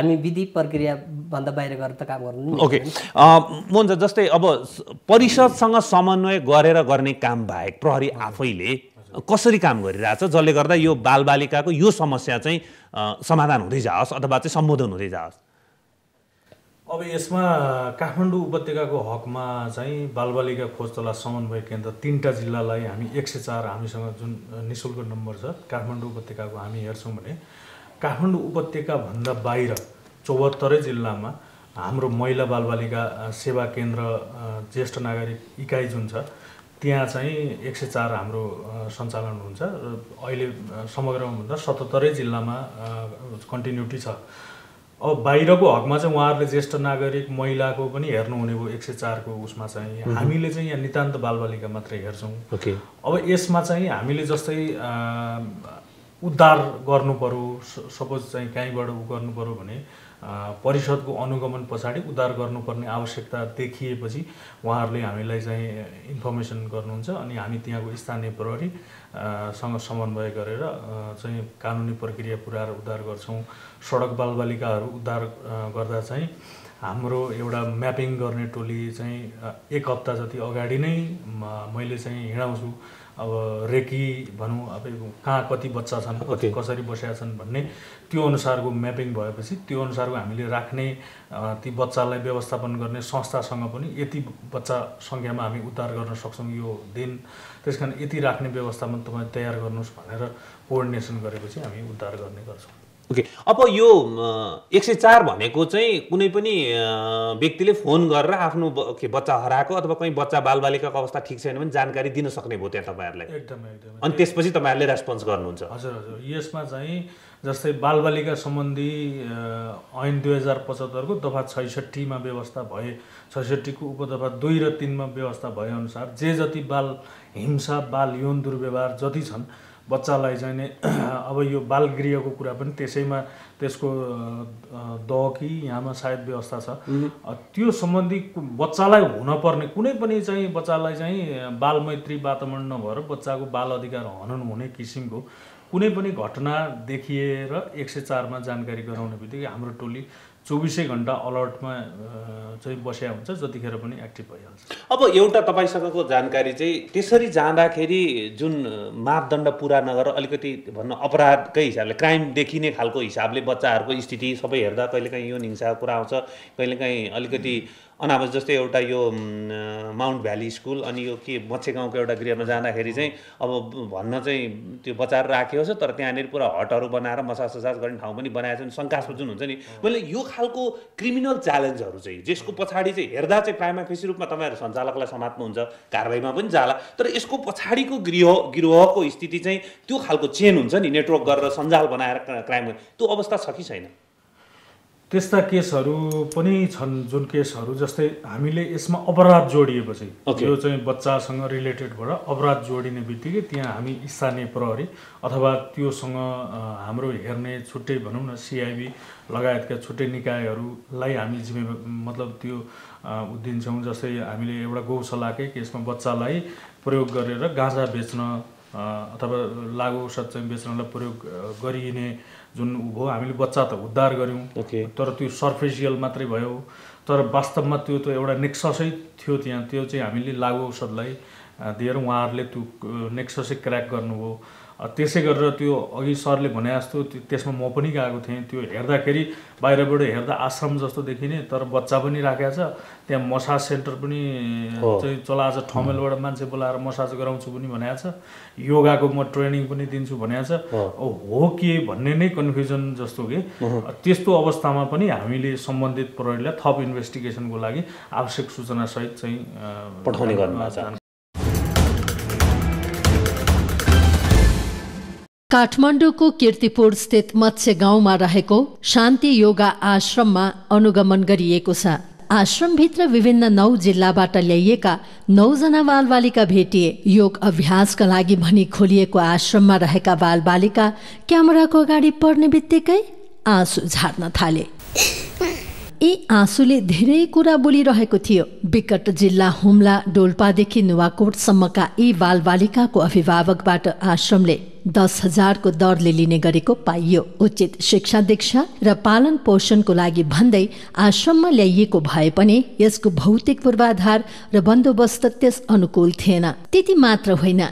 हामी विधि प्रक्रियाभन्दा बाहिर गएर त काम गर्नु ओके हुन्छ जस्तै अब परिषदसँग समन्वय गरेर गर्ने काम बाहेक प्रहरी आफैले कसरी काम गरिरहेछ जसले गर्दा यो बालबालिकाको यो समस्या चाहिँ समाधान हुँदै जाओस् अथवा चाहिँ सम्बोधन हुँदै जाओस् अब यसमा काठमाडौँ उपत्यकाको हकमा चाहिँ बालबालिका खोज तला समन्वय केन्द्र तिनवटा जिल्लालाई हामी एक सय चार हामीसँग जुन नि शुल्क नम्बर छ काठमाडौँ उपत्यकाको हामी हेर्छौँ भने काठमाडौँ उपत्यकाभन्दा बाहिर चौहत्तरै जिल्लामा हाम्रो महिला बालबालिका सेवा केन्द्र ज्येष्ठ नागरिक इकाइ जुन छ त्यहाँ चाहिँ एक सय चार हाम्रो सञ्चालन हुन्छ र अहिले समग्रमा भन्दा सतहत्तरै जिल्लामा कन्टिन्युटी छ अब बाहिरको हकमा चाहिँ उहाँहरूले ज्येष्ठ नागरिक महिलाको पनि हेर्नुहुने भयो एक सय चारको उसमा चाहिँ हामीले चाहिँ यहाँ नितान्त बालबालिका मात्रै हेर्छौँ ओके अब यसमा चाहिँ हामीले जस्तै उद्धार गर्नु सपोज चाहिँ कहीँबाट उ गर्नु भने परिषदको अनुगमन पछाडि उद्धार गर्नुपर्ने आवश्यकता देखिएपछि उहाँहरूले हामीलाई चाहिँ इन्फर्मेसन गर्नुहुन्छ अनि हामी त्यहाँको स्थानीय प्रहरीसँग समन्वय गरेर चाहिँ कानुनी प्रक्रिया पुऱ्याएर उद्धार गर्छौँ सडक बालबालिकाहरू उद्धार गर्दा चाहिँ हाम्रो एउटा म्यापिङ गर्ने टोली चाहिँ एक हप्ता जति अगाडि नै मैले चाहिँ हिँडाउँछु अब रेकी भनौँ अब कहाँ कति बच्चा छन् कति कसरी बसेका छन् भन्ने त्यो अनुसारको म्यापिङ भएपछि त्यो अनुसारको हामीले राख्ने ती बच्चालाई व्यवस्थापन गर्ने संस्थासँग पनि यति बच्चा सङ्ख्यामा हामी उद्धार गर्न सक्छौँ यो दिन त्यस कारण यति राख्ने व्यवस्थापन तपाईँ तयार गर्नुहोस् भनेर कोअर्डिनेसन गरेपछि हामी उद्धार गर्ने गर्छौँ ओके अब यो एक सय चार भनेको चाहिँ कुनै पनि व्यक्तिले फोन गरेर आफ्नो के बच्चा हराएको अथवा कहीँ बच्चा बालबालिकाको अवस्था ठिक छैन भने जानकारी दिन सक्ने भयो त्यहाँ तपाईँहरूलाई एकदमै एकदमै अनि त्यसपछि तपाईँहरूले रेस्पोन्स गर्नुहुन्छ हजुर हजुर यसमा चाहिँ जस्तै बालबालिका सम्बन्धी ऐन दुई हजार पचहत्तरको दफा छैसठीमा व्यवस्था भए छैसठीको उपदफा दुई र तिनमा व्यवस्था भएअनुसार जे जति बाल हिंसा बाल यौन दुर्व्यवहार जति छन् बच्चालाई चाहिँ नि अब यो बाल गृहको कुरा पनि त्यसैमा त्यसको द कि यहाँमा सायद व्यवस्था छ त्यो सम्बन्धी बच्चालाई हुनपर्ने कुनै पनि चाहिँ बच्चालाई चाहिँ बालमैत्री वातावरण नभएर बच्चाको बाल अधिकार हनन हुने किसिमको कुनै पनि घटना देखिएर एक सय चारमा जानकारी गराउने बित्तिकै हाम्रो टोली चौबिसै घन्टा अलर्टमा चाहिँ बस्या हुन्छ जतिखेर पनि एक्टिभ भइहाल्छ अब एउटा तपाईँसँगको जानकारी चाहिँ त्यसरी जाँदाखेरि जुन मापदण्ड पुरा नगर अलिकति भन्नु अपराधकै हिसाबले क्राइम देखिने खालको हिसाबले बच्चाहरूको स्थिति सबै हेर्दा कहिलेकाहीँ यो हिंसाको कुरा आउँछ कहिलेकाहीँ अलिकति अनावश जस्तै एउटा यो माउन्ट भ्याली स्कुल अनि यो के मच्छे गाउँको एउटा गृहमा जाँदाखेरि चाहिँ अब भन्न चाहिँ त्यो बचाएर राखेको छ तर त्यहाँनिर पुरा हटहरू बनाएर मसाज ससाज गर्ने ठाउँ पनि बनाएको नि शङ्कास्पद जुन हुन्छ नि मैले यो खालको क्रिमिनल च्यालेन्जहरू चाहिँ जसको पछाडि चाहिँ हेर्दा चाहिँ प्रायमा कृषि रूपमा तपाईँहरू सञ्चालकलाई समात्नुहुन्छ कारवाहीमा पनि जाला तर यसको पछाडिको गृह गृहको स्थिति चाहिँ त्यो खालको चेन हुन्छ नि नेटवर्क गरेर सञ्जाल बनाएर क्राइम त्यो अवस्था छ कि छैन त्यस्ता केसहरू पनि छन् जुन केसहरू जस्तै हामीले यसमा अपराध जोडिएपछि okay. यो चाहिँ बच्चासँग रिलेटेडबाट अपराध जोडिने बित्तिकै त्यहाँ हामी स्थानीय प्रहरी अथवा त्योसँग हाम्रो हेर्ने छुट्टै भनौँ न सिआइबी लगायतका छुट्टै निकायहरूलाई हामी जिम्मे मतलब त्यो दिन्छौँ जस्तै हामीले एउटा गौशालाकै केसमा बच्चालाई प्रयोग गरेर गाँजा बेच्न अथवा लागु औषध चाहिँ बेच्नलाई प्रयोग गरिने जुन ऊ भयो हामीले बच्चा त उद्धार गऱ्यौँ okay. तर त्यो सर्फेसियल मात्रै भयो तर वास्तवमा त्यो त एउटा नेक्ससै थियो त्यहाँ त्यो चाहिँ हामीले लागु औषधलाई दिएर उहाँहरूले त्यो नेक्ससै क्र्याक गर्नुभयो त्यसै गरेर त्यो अघि सरले भने जस्तो त्यसमा म पनि गएको थिएँ त्यो हेर्दाखेरि बाहिरबाट हेर्दा आश्रम जस्तो देखिने तर बच्चा पनि राखेको छ त्यहाँ मसाज सेन्टर पनि चाहिँ चलाएको छ ठमेलबाट मान्छे बोलाएर मसाज गराउँछु पनि भनेको छ योगाको म ट्रेनिङ पनि दिन्छु भनेको छ हो के भन्ने नै कन्फ्युजन जस्तो कि त्यस्तो अवस्थामा पनि हामीले सम्बन्धित प्रहरीलाई थप इन्भेस्टिगेसनको लागि आवश्यक सूचनासहित चाहिँ पठाउने गर्नु काठमाडौँको स्थित मत्स्य गाउँमा रहेको शान्ति योगा आश्रममा अनुगमन गरिएको छ आश्रमभित्र विभिन्न नौ जिल्लाबाट ल्याइएका नौजना बालबालिका भेटिए योग अभ्यासका लागि भनी खोलिएको आश्रममा रहेका बालबालिका क्यामेराको अगाडि पर्ने बित्तिकै आँसु झार्न थाले यी आँसुले धेरै कुरा बोलिरहेको थियो विकट जिल्ला हुम्ला डोल्पादेखि नुवाकोटसम्मका यी बालबालिकाको अभिभावकबाट आश्रमले दस हजारको दरले लिने गरेको पाइयो उचित शिक्षा दीक्षा र पालन पोषणको लागि भन्दै आश्रममा ल्याइएको भए पनि यसको भौतिक पूर्वाधार र बन्दोबस्त त्यस अनुकूल थिएन त्यति मात्र होइन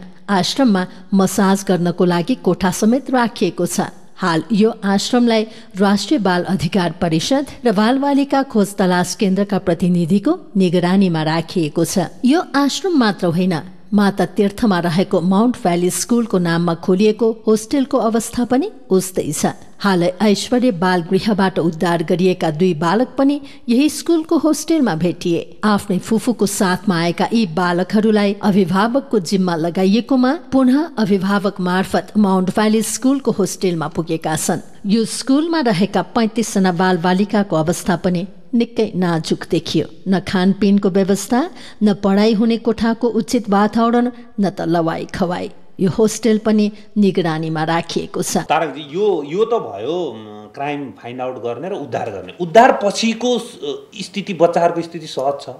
आश्रममा मसाज गर्नको लागि कोठा समेत राखिएको छ हाल यो आश्रमलाई राष्ट्रिय बाल अधिकार परिषद र बालबालिका खोज तलास केन्द्रका प्रतिनिधिको निगरानीमा राखिएको छ यो आश्रम मात्र होइन माता तीर्थमा रहेको माउन्ट भ्याली स्कुलको नाममा खोलिएको होस्टेलको अवस्था पनि उस्तै छ हालै ऐश्वर्य बाल गृहबाट उद्धार गरिएका दुई बालक पनि यही स्कुलको होस्टेलमा भेटिए आफ्नै फुफूको साथमा आएका यी बालकहरूलाई अभिभावकको जिम्मा लगाइएकोमा पुनः अभिभावक मार्फत माउन्ट भ्याली स्कुलको होस्टेलमा पुगेका छन् यो स्कुलमा रहेका पैँतिसजना बालिकाको अवस्था पनि निकै नाजुक देखियो न खानपिनको व्यवस्था न पढाइ हुने कोठाको उचित वातावरण न त लवाई खवाई यो होस्टेल पनि निगरानीमा राखिएको छ तारकजी यो यो त भयो क्राइम फाइन्ड आउट गर्ने र उद्धार गर्ने उद्धार पछिको स्थिति बच्चाहरूको स्थिति सहज छ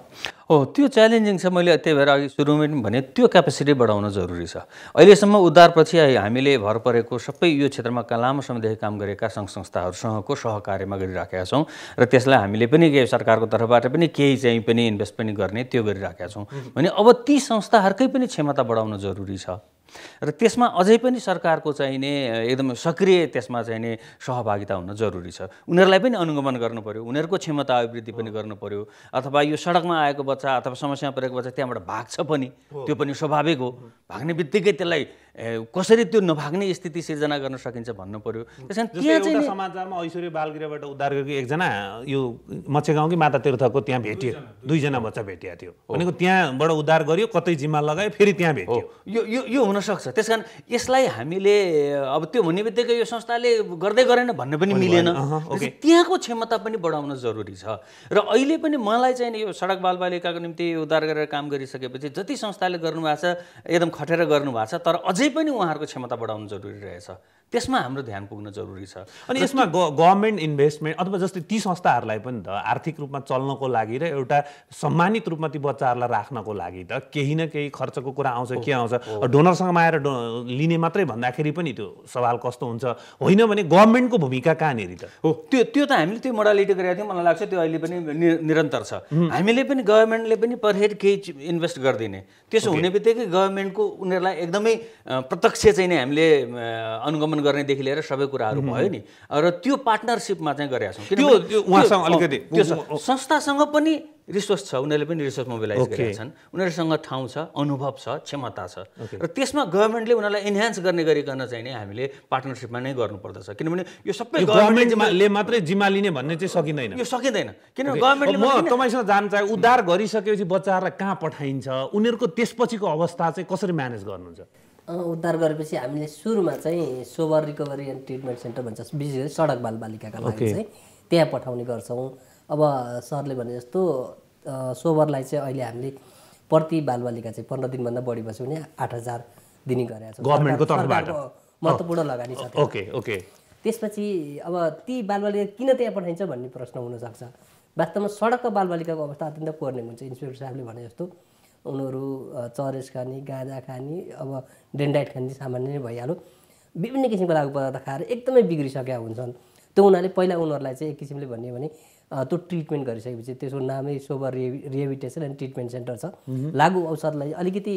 हो त्यो च्यालेन्जिङ छ मैले त्यही भएर अघि सुरुमै पनि भने त्यो क्यापेसिटी बढाउन जरुरी छ अहिलेसम्म उद्धारपछि हामीले भर परेको सबै यो क्षेत्रमा लामो समयदेखि काम गरेका सङ्घ संस्थाहरूसँगको सहकार्यमा गरिराखेका छौँ र त्यसलाई हामीले पनि के सरकारको तर्फबाट पनि केही चाहिँ पनि इन्भेस्ट पनि गर्ने त्यो गरिराखेका छौँ भने अब ती संस्थाहरूकै पनि क्षमता बढाउन जरुरी छ र त्यसमा अझै पनि सरकारको चाहिने एकदम सक्रिय त्यसमा चाहिने सहभागिता हुन जरुरी छ उनीहरूलाई पनि अनुगमन गर्नु पऱ्यो उनीहरूको क्षमता अभिवृद्धि पनि गर्नु पऱ्यो अथवा यो सडकमा आएको बच्चा अथवा समस्यामा परेको बच्चा त्यहाँबाट भाग्छ पनि त्यो पनि स्वाभाविक हो भाग्ने बित्तिकै त्यसलाई कसरी त्यो नभाग्ने स्थिति सिर्जना गर्न सकिन्छ भन्नु पर्यो त्यस कारण त्यहाँ चाहिँ समाचारमा ऐश्वर्य बालगृहबाट उद्धार गरेको एकजना यो कि माता तीर्थको त्यहाँ भेटियो दुईजना बच्चा भेटिया थियो भनेको त्यहाँबाट उद्धार गरियो कतै जिम्मा लगायो फेरि त्यहाँ भेट्यो यो यो यो हुनसक्छ त्यस कारण यसलाई हामीले अब त्यो हुने बित्तिकै यो संस्थाले गर्दै गरेन भन्ने पनि मिलेन त्यहाँको क्षमता पनि बढाउन जरुरी छ र अहिले पनि मलाई चाहिँ यो सडक बालबालिकाको निम्ति उद्धार गरेर काम गरिसकेपछि जति संस्थाले गर्नुभएको छ एकदम खटेर गर्नुभएको छ तर अझै अझै पनि उहाँहरूको क्षमता बढाउनु जरुरी रहेछ त्यसमा हाम्रो ध्यान पुग्न जरुरी छ अनि यसमा गभर्मेन्ट इन्भेस्टमेन्ट अथवा जस्तै ती संस्थाहरूलाई पनि त आर्थिक रूपमा चल्नको लागि र एउटा सम्मानित रूपमा ती बच्चाहरूलाई राख्नको लागि त केही न केही खर्चको कुरा आउँछ के आउँछ डोनरसँग आएर डो लिने मात्रै भन्दाखेरि पनि त्यो सवाल कस्तो हुन्छ होइन भने गभर्मेन्टको भूमिका कहाँनिर त हो त्यो त्यो त हामीले त्यो मोडालिटी गरेका थियौँ मलाई लाग्छ त्यो अहिले पनि निरन्तर छ हामीले पनि गभर्मेन्टले पनि पर हेड केही इन्भेस्ट गरिदिने त्यसो हुने बित्तिकै गभर्मेन्टको उनीहरूलाई एकदमै प्रत्यक्ष चाहिँ नै हामीले अनुगमन गर्नेदेखि लिएर सबै कुराहरू भयो नि र त्यो पार्टनरसिपमा चाहिँ गरेका छौँ त्यो संस्थासँग पनि रिसोर्स छ उनीहरूले पनि रिसोर्स मोबिलाइज गरेका छन् उनीहरूसँग ठाउँ छ अनुभव छ क्षमता छ र त्यसमा गभर्मेन्टले उनीहरूलाई इन्हान्स गर्ने गरिकन चाहिँ नै हामीले पार्टनरसिपमा नै गर्नुपर्दछ किनभने यो सबै गभर्मेन्टले मात्रै जिम्मा लिने भन्ने चाहिँ सकिँदैन यो सकिँदैन किनभने गभर्मेन्टले म तपाईँसँग जान चाहे उद्धार गरिसकेपछि बच्चाहरूलाई कहाँ पठाइन्छ उनीहरूको त्यसपछिको अवस्था चाहिँ कसरी म्यानेज गर्नुहुन्छ उद्धार गरेपछि हामीले सुरुमा चाहिँ sober recovery and treatment centre भन्छ विशेष गरी सडक बालबालिकाका लागि चाहिँ त्यहाँ पठाउने गर्छौँ अब सरले भने जस्तो सोभरलाई चाहिँ अहिले हामीले प्रति बालबालिका चाहिँ पन्ध्र दिनभन्दा बढी बस्यो भने आठ हजार दिने गरेका छौँ महत्त्वपूर्ण लगानी छ ओके ओके त्यसपछि अब ती बालबालिका किन त्यहाँ पठाइन्छ भन्ने प्रश्न हुनसक्छ वास्तवमा सडकको बालबालिकाको अवस्था अत्यन्त पर्ने हुन्छ इन्सपेक्टर साहबले भने जस्तो उनीहरू चरेस खाने गाँजा खाने अब डेन्डाइट खाने सामान्य नै भइहाल्यो विभिन्न किसिमको लागु पदार्थ खाएर एकदमै बिग्रिसकेका हुन्छन् त्यो हुनाले पहिला उनीहरूलाई चाहिँ एक किसिमले भन्यो भने त्यो ट्रिटमेन्ट गरिसकेपछि त्यसको नामै सोभर रिहे रिहेबिटेसन एन्ड ट्रिटमेन्ट सेन्टर छ लागु औषधलाई अलिकति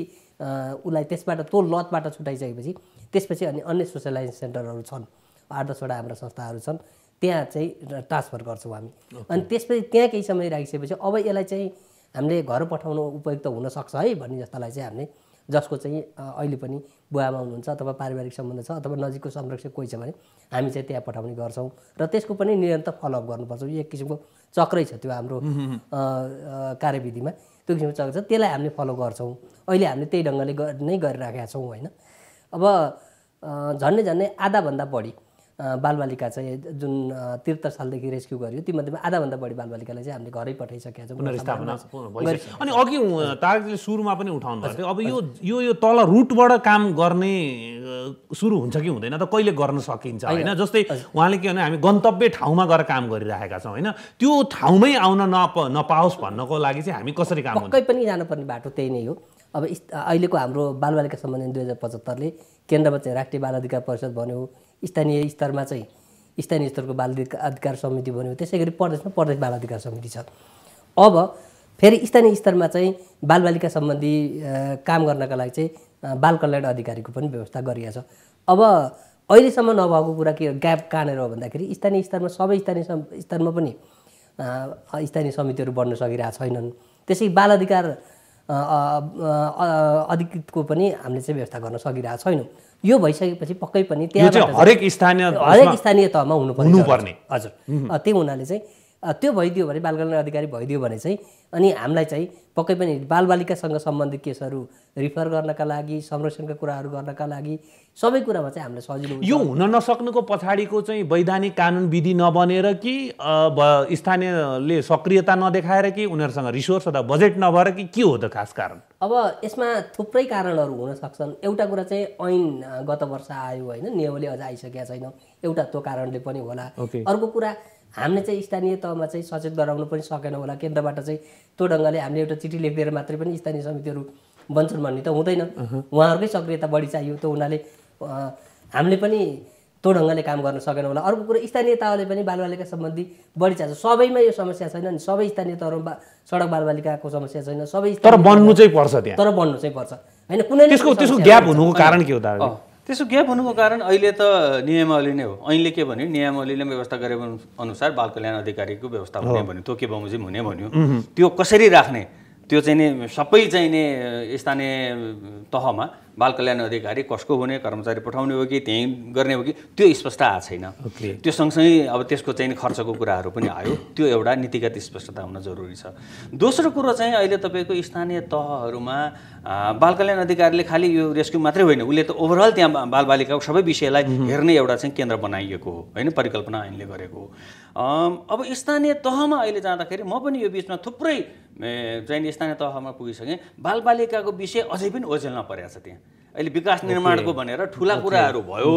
उसलाई त्यसबाट त्यो लतबाट छुट्याइसकेपछि त्यसपछि अनि अन्य सोसियलाइज सेन्टरहरू छन् आठ दसवटा हाम्रा संस्थाहरू छन् त्यहाँ चाहिँ ट्रान्सफर गर्छौँ हामी अनि त्यसपछि त्यहाँ केही समय राखिसकेपछि अब यसलाई चाहिँ हामीले घर पठाउनु उपयुक्त हुनसक्छ है भन्ने जस्तालाई चाहिँ हामीले जसको चाहिँ अहिले पनि बुवामा हुनुहुन्छ अथवा पारिवारिक सम्बन्ध छ अथवा नजिकको संरक्षक कोही छ भने हामी चाहिँ त्यहाँ पठाउने गर्छौँ र त्यसको पनि निरन्तर फलोअप गर्नुपर्छ यो एक किसिमको चक्रै छ त्यो हाम्रो कार्यविधिमा त्यो किसिमको चक्र छ त्यसलाई हामीले फलो गर्छौँ अहिले हामीले त्यही ढङ्गले नै गरिराखेका छौँ होइन अब झन्डै झन्डै आधाभन्दा बढी बालबालिका चाहिँ जुन त्रिहत्तर सालदेखि रेस्क्यु गर्यो तीमध्येमा आधाभन्दा बढी बालबालिकालाई चाहिँ हामीले घरै पठाइसकेका छौँ अनि अघि तारकजीले सुरुमा पनि उठाउनु भएको थियो अब यो यो यो तल रुटबाट काम गर्ने सुरु हुन्छ कि हुँदैन त कहिले गर्न सकिन्छ होइन जस्तै उहाँले के भने हामी गन्तव्य ठाउँमा गएर काम गरिरहेका छौँ होइन त्यो ठाउँमै आउन नप नपाओस् भन्नको लागि चाहिँ हामी कसरी काम पक्कै पनि जानुपर्ने बाटो त्यही नै हो अब अहिलेको हाम्रो बालबालिका सम्बन्धी दुई हजार पचहत्तरले केन्द्रमा चाहिँ राष्ट्रिय बाल अधिकार परिषद भन्यो स्थानीय स्तरमा चाहिँ स्थानीय स्तरको बाल अधिकार समिति भन्यो त्यसै गरी प्रदेशमा प्रदेश बाल अधिकार समिति छ अब फेरि स्थानीय स्तरमा चाहिँ बालबालिका सम्बन्धी काम गर्नका लागि चाहिँ बाल कल्याण अधिकारीको पनि व्यवस्था गरिएको छ अब अहिलेसम्म नभएको कुरा के ग्याप कहाँनिर हो भन्दाखेरि स्थानीय स्तरमा सबै स्थानीय स्तरमा पनि स्थानीय समितिहरू बन्न सकिरहेको छैनन् त्यसै बाल अधिकार अधिकृतको पनि हामीले चाहिँ व्यवस्था गर्न सकिरहेको छैनौँ यो भइसकेपछि पक्कै पनि त्यहाँ हरेक स्थानीय हरेक स्थानीय तहमा हुनुपर्ने हजुर त्यही हुनाले चाहिँ त्यो भइदियो भने बाल कल्याण अधिकारी भइदियो भने चाहिँ अनि हामीलाई चाहिँ पक्कै पनि बालबालिकासँग सम्बन्धित केसहरू रिफर गर्नका लागि संरक्षणका कुराहरू गर्नका लागि सबै कुरामा चाहिँ हामीलाई सजिलो यो हुन नसक्नुको पछाडिको चाहिँ वैधानिक कानुन विधि नबनेर कि स्थानीयले सक्रियता नदेखाएर कि उनीहरूसँग रिसोर्स अथवा बजेट नभएर कि के हो त खास कारण अब यसमा थुप्रै कारणहरू हुन सक्छन् एउटा कुरा चाहिँ ऐन गत वर्ष आयो होइन नियमले अझ आइसकेका छैन एउटा त्यो कारणले पनि होला अर्को कुरा हामीले चाहिँ स्थानीय तहमा चाहिँ सचेत गराउनु पनि सकेनौँ होला केन्द्रबाट चाहिँ त्यो ढङ्गले हामीले एउटा चिठी लेखिदिएर मात्रै पनि स्थानीय समितिहरू बन्छन् भन्ने त हुँदैन उहाँहरूकै सक्रियता बढी चाहियो त्यो हुनाले हामीले पनि त्यो ढङ्गले काम गर्न सकेनौँ होला अर्को कुरो स्थानीय तहले पनि बालबालिका सम्बन्धी बढी चाहिन्छ सबैमा यो समस्या छैन नि सबै स्थानीय तहमा सडक बालबालिकाको समस्या छैन सबै तर बन्नु चाहिँ पर्छ त्यहाँ तर बन्नु चाहिँ पर्छ होइन कुनै त्यसको त्यसको ग्याप हुनुको कारण के हो त्यसो ग्याप हुनुको कारण अहिले त नियमावली नै हो अहिले के भन्यो नियमावलीले व्यवस्था गरे अनुसार बाल कल्याण अधिकारीको व्यवस्था हुने भन्यो त्यो के बमोजिम हुने भन्यो त्यो कसरी राख्ने त्यो चाहिँ नि सबै चाहिँ नि स्थानीय तहमा बाल कल्याण अधिकारी कसको हुने कर्मचारी पठाउने हो कि त्यहीँ गर्ने हो कि त्यो स्पष्ट आएको छैन त्यो सँगसँगै अब त्यसको चाहिँ खर्चको कुराहरू पनि आयो त्यो एउटा नीतिगत स्पष्टता हुन जरुरी छ दोस्रो कुरो चाहिँ अहिले तपाईँको स्थानीय तहहरूमा बाल कल्याण अधिकारीले खालि यो रेस्क्यु मात्रै होइन उसले त ओभरअल त्यहाँ बालबालिकाको सबै विषयलाई हेर्ने एउटा चाहिँ केन्द्र बनाइएको हो होइन परिकल्पना ऐनले गरेको हो अब स्थानीय तहमा अहिले जाँदाखेरि म पनि यो बिचमा थुप्रै चाहिँ स्थानीय तहमा पुगिसकेँ बालबालिकाको विषय अझै पनि ओझेल्न परेको छ त्यहाँ अहिले विकास निर्माणको भनेर ठुला कुराहरू भयो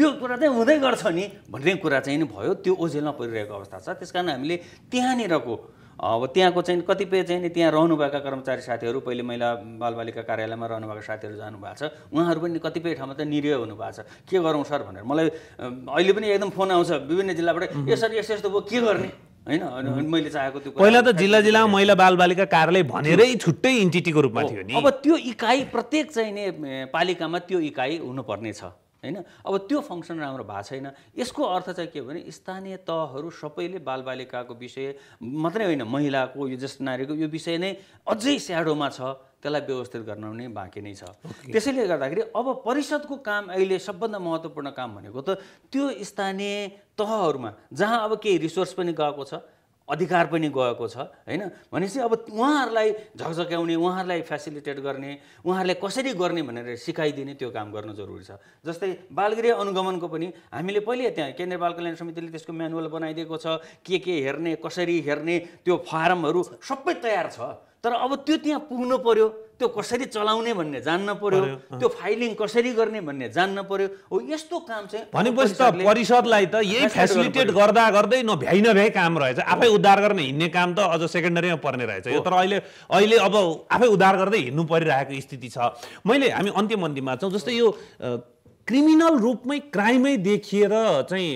यो कुरा चाहिँ हुँदै गर्छ नि भन्ने कुरा चाहिँ नि भयो त्यो ओझेलमा परिरहेको अवस्था छ त्यस कारण हामीले त्यहाँनिरको अब त्यहाँको चाहिँ कतिपय चाहिँ नि त्यहाँ रहनुभएका कर्मचारी साथीहरू पहिले महिला बालबालिका कार्यालयमा रहनुभएका साथीहरू जानुभएको छ उहाँहरू पनि कतिपय ठाउँमा त निरीह हुनुभएको छ के गरौँ सर भनेर मलाई अहिले पनि एकदम फोन आउँछ विभिन्न जिल्लाबाट यसरी यस्तो यस्तो भयो के गर्ने होइन मैले चाहेको त्यो पहिला त जिल्ला जिल्लामा महिला बालबालिका कार्यालय भनेरै छुट्टै इन्टिटीको रूपमा थियो नि अब त्यो इकाइ प्रत्येक चाहिने पालिकामा त्यो इकाइ हुनुपर्ने छ होइन अब त्यो फङ्सन राम्रो भएको छैन यसको अर्थ चाहिँ के भने स्थानीय तहहरू सबैले बालबालिकाको विषय मात्रै होइन महिलाको यो ज्येष्ठ नारीको यो विषय नै अझै स्याडोमा छ त्यसलाई व्यवस्थित गर्न नै बाँकी नै छ त्यसैले गर्दाखेरि अब परिषदको काम अहिले सबभन्दा महत्त्वपूर्ण काम भनेको त त्यो स्थानीय तहहरूमा जहाँ अब केही रिसोर्स पनि गएको छ अधिकार पनि गएको छ होइन भनेपछि अब उहाँहरूलाई झकझक्याउने उहाँहरूलाई फेसिलिटेट गर्ने उहाँहरूलाई कसरी गर्ने भनेर सिकाइदिने त्यो काम गर्न जरुरी छ जस्तै बालगृह अनुगमनको पनि हामीले पहिले त्यहाँ केन्द्रीय बाल कल्याण समितिले त्यसको म्यानुअल बनाइदिएको छ के के हेर्ने कसरी हेर्ने त्यो फारमहरू सबै तयार छ तर अब त्यो त्यहाँ पुग्नु पर्यो त्यो कसरी चलाउने भन्ने जान्न पर्यो त्यो फाइलिङ कसरी गर्ने भन्ने जान्न पर्यो हो यस्तो काम चाहिँ भनेपछि त परिषदलाई त यही फेसिलिटेट गर्दा गर्दै नभ्याइ नभ्याइ काम रहेछ आफै उद्धार गर्न हिँड्ने काम त अझ सेकेन्डरीमा पर्ने रहेछ यो तर अहिले अहिले अब आफै उद्धार गर्दै हिँड्नु परिरहेको स्थिति छ मैले हामी अन्तिम अन्तिममा छौँ जस्तै यो क्रिमिनल रूपमै क्राइमै देखिएर चाहिँ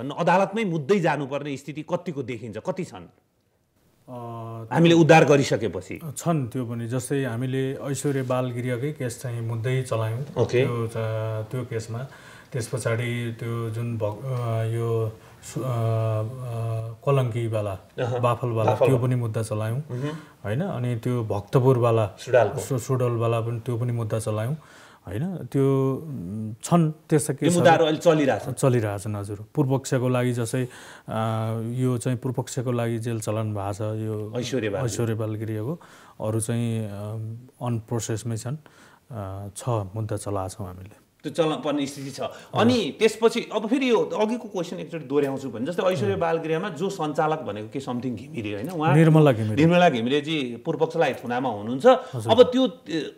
भन्नु अदालतमै मुद्दै जानुपर्ने स्थिति कतिको देखिन्छ कति छन् हामीले उद्धार गरिसकेपछि छन् त्यो पनि जस्तै हामीले ऐश्वर्य बालगिरियाकै केस चाहिँ मुद्दै चलायौँ ओके त्यो त्यो केसमा त्यस पछाडि त्यो जुन भ यो कलङ्कीवाला बाफलवाला त्यो पनि मुद्दा चलायौँ होइन अनि त्यो भक्तपुरवाला सुडलवाला पनि त्यो पनि मुद्दा चलायौँ होइन त्यो छन् त्यस्ता के चलिरहेछ चलिरहेछन् हजुर पूर्वपक्षको लागि जसै यो चाहिँ पूर्वपक्षको लागि जेल चलन भएको छ यो ऐश्वर्य ऐश्वर्य बालगिरीको अरू चाहिँ अनप्रोसेसमै छन् छ मुद्दा चलाएको छौँ हामीले त्यो चल्न पर्ने स्थिति छ अनि त्यसपछि अब फेरि यो अघिको क्वेसन एकचोटि दोहोऱ्याउँछु भने जस्तै ऐश्वर्य बालगृहमा जो सञ्चालक भनेको के समथिङ घिमिरे होइन उहाँ निर्मला घिमिरे निर्मला घिमिरेजी पूर्वपक्षलाई थुनामा हुनुहुन्छ अब त्यो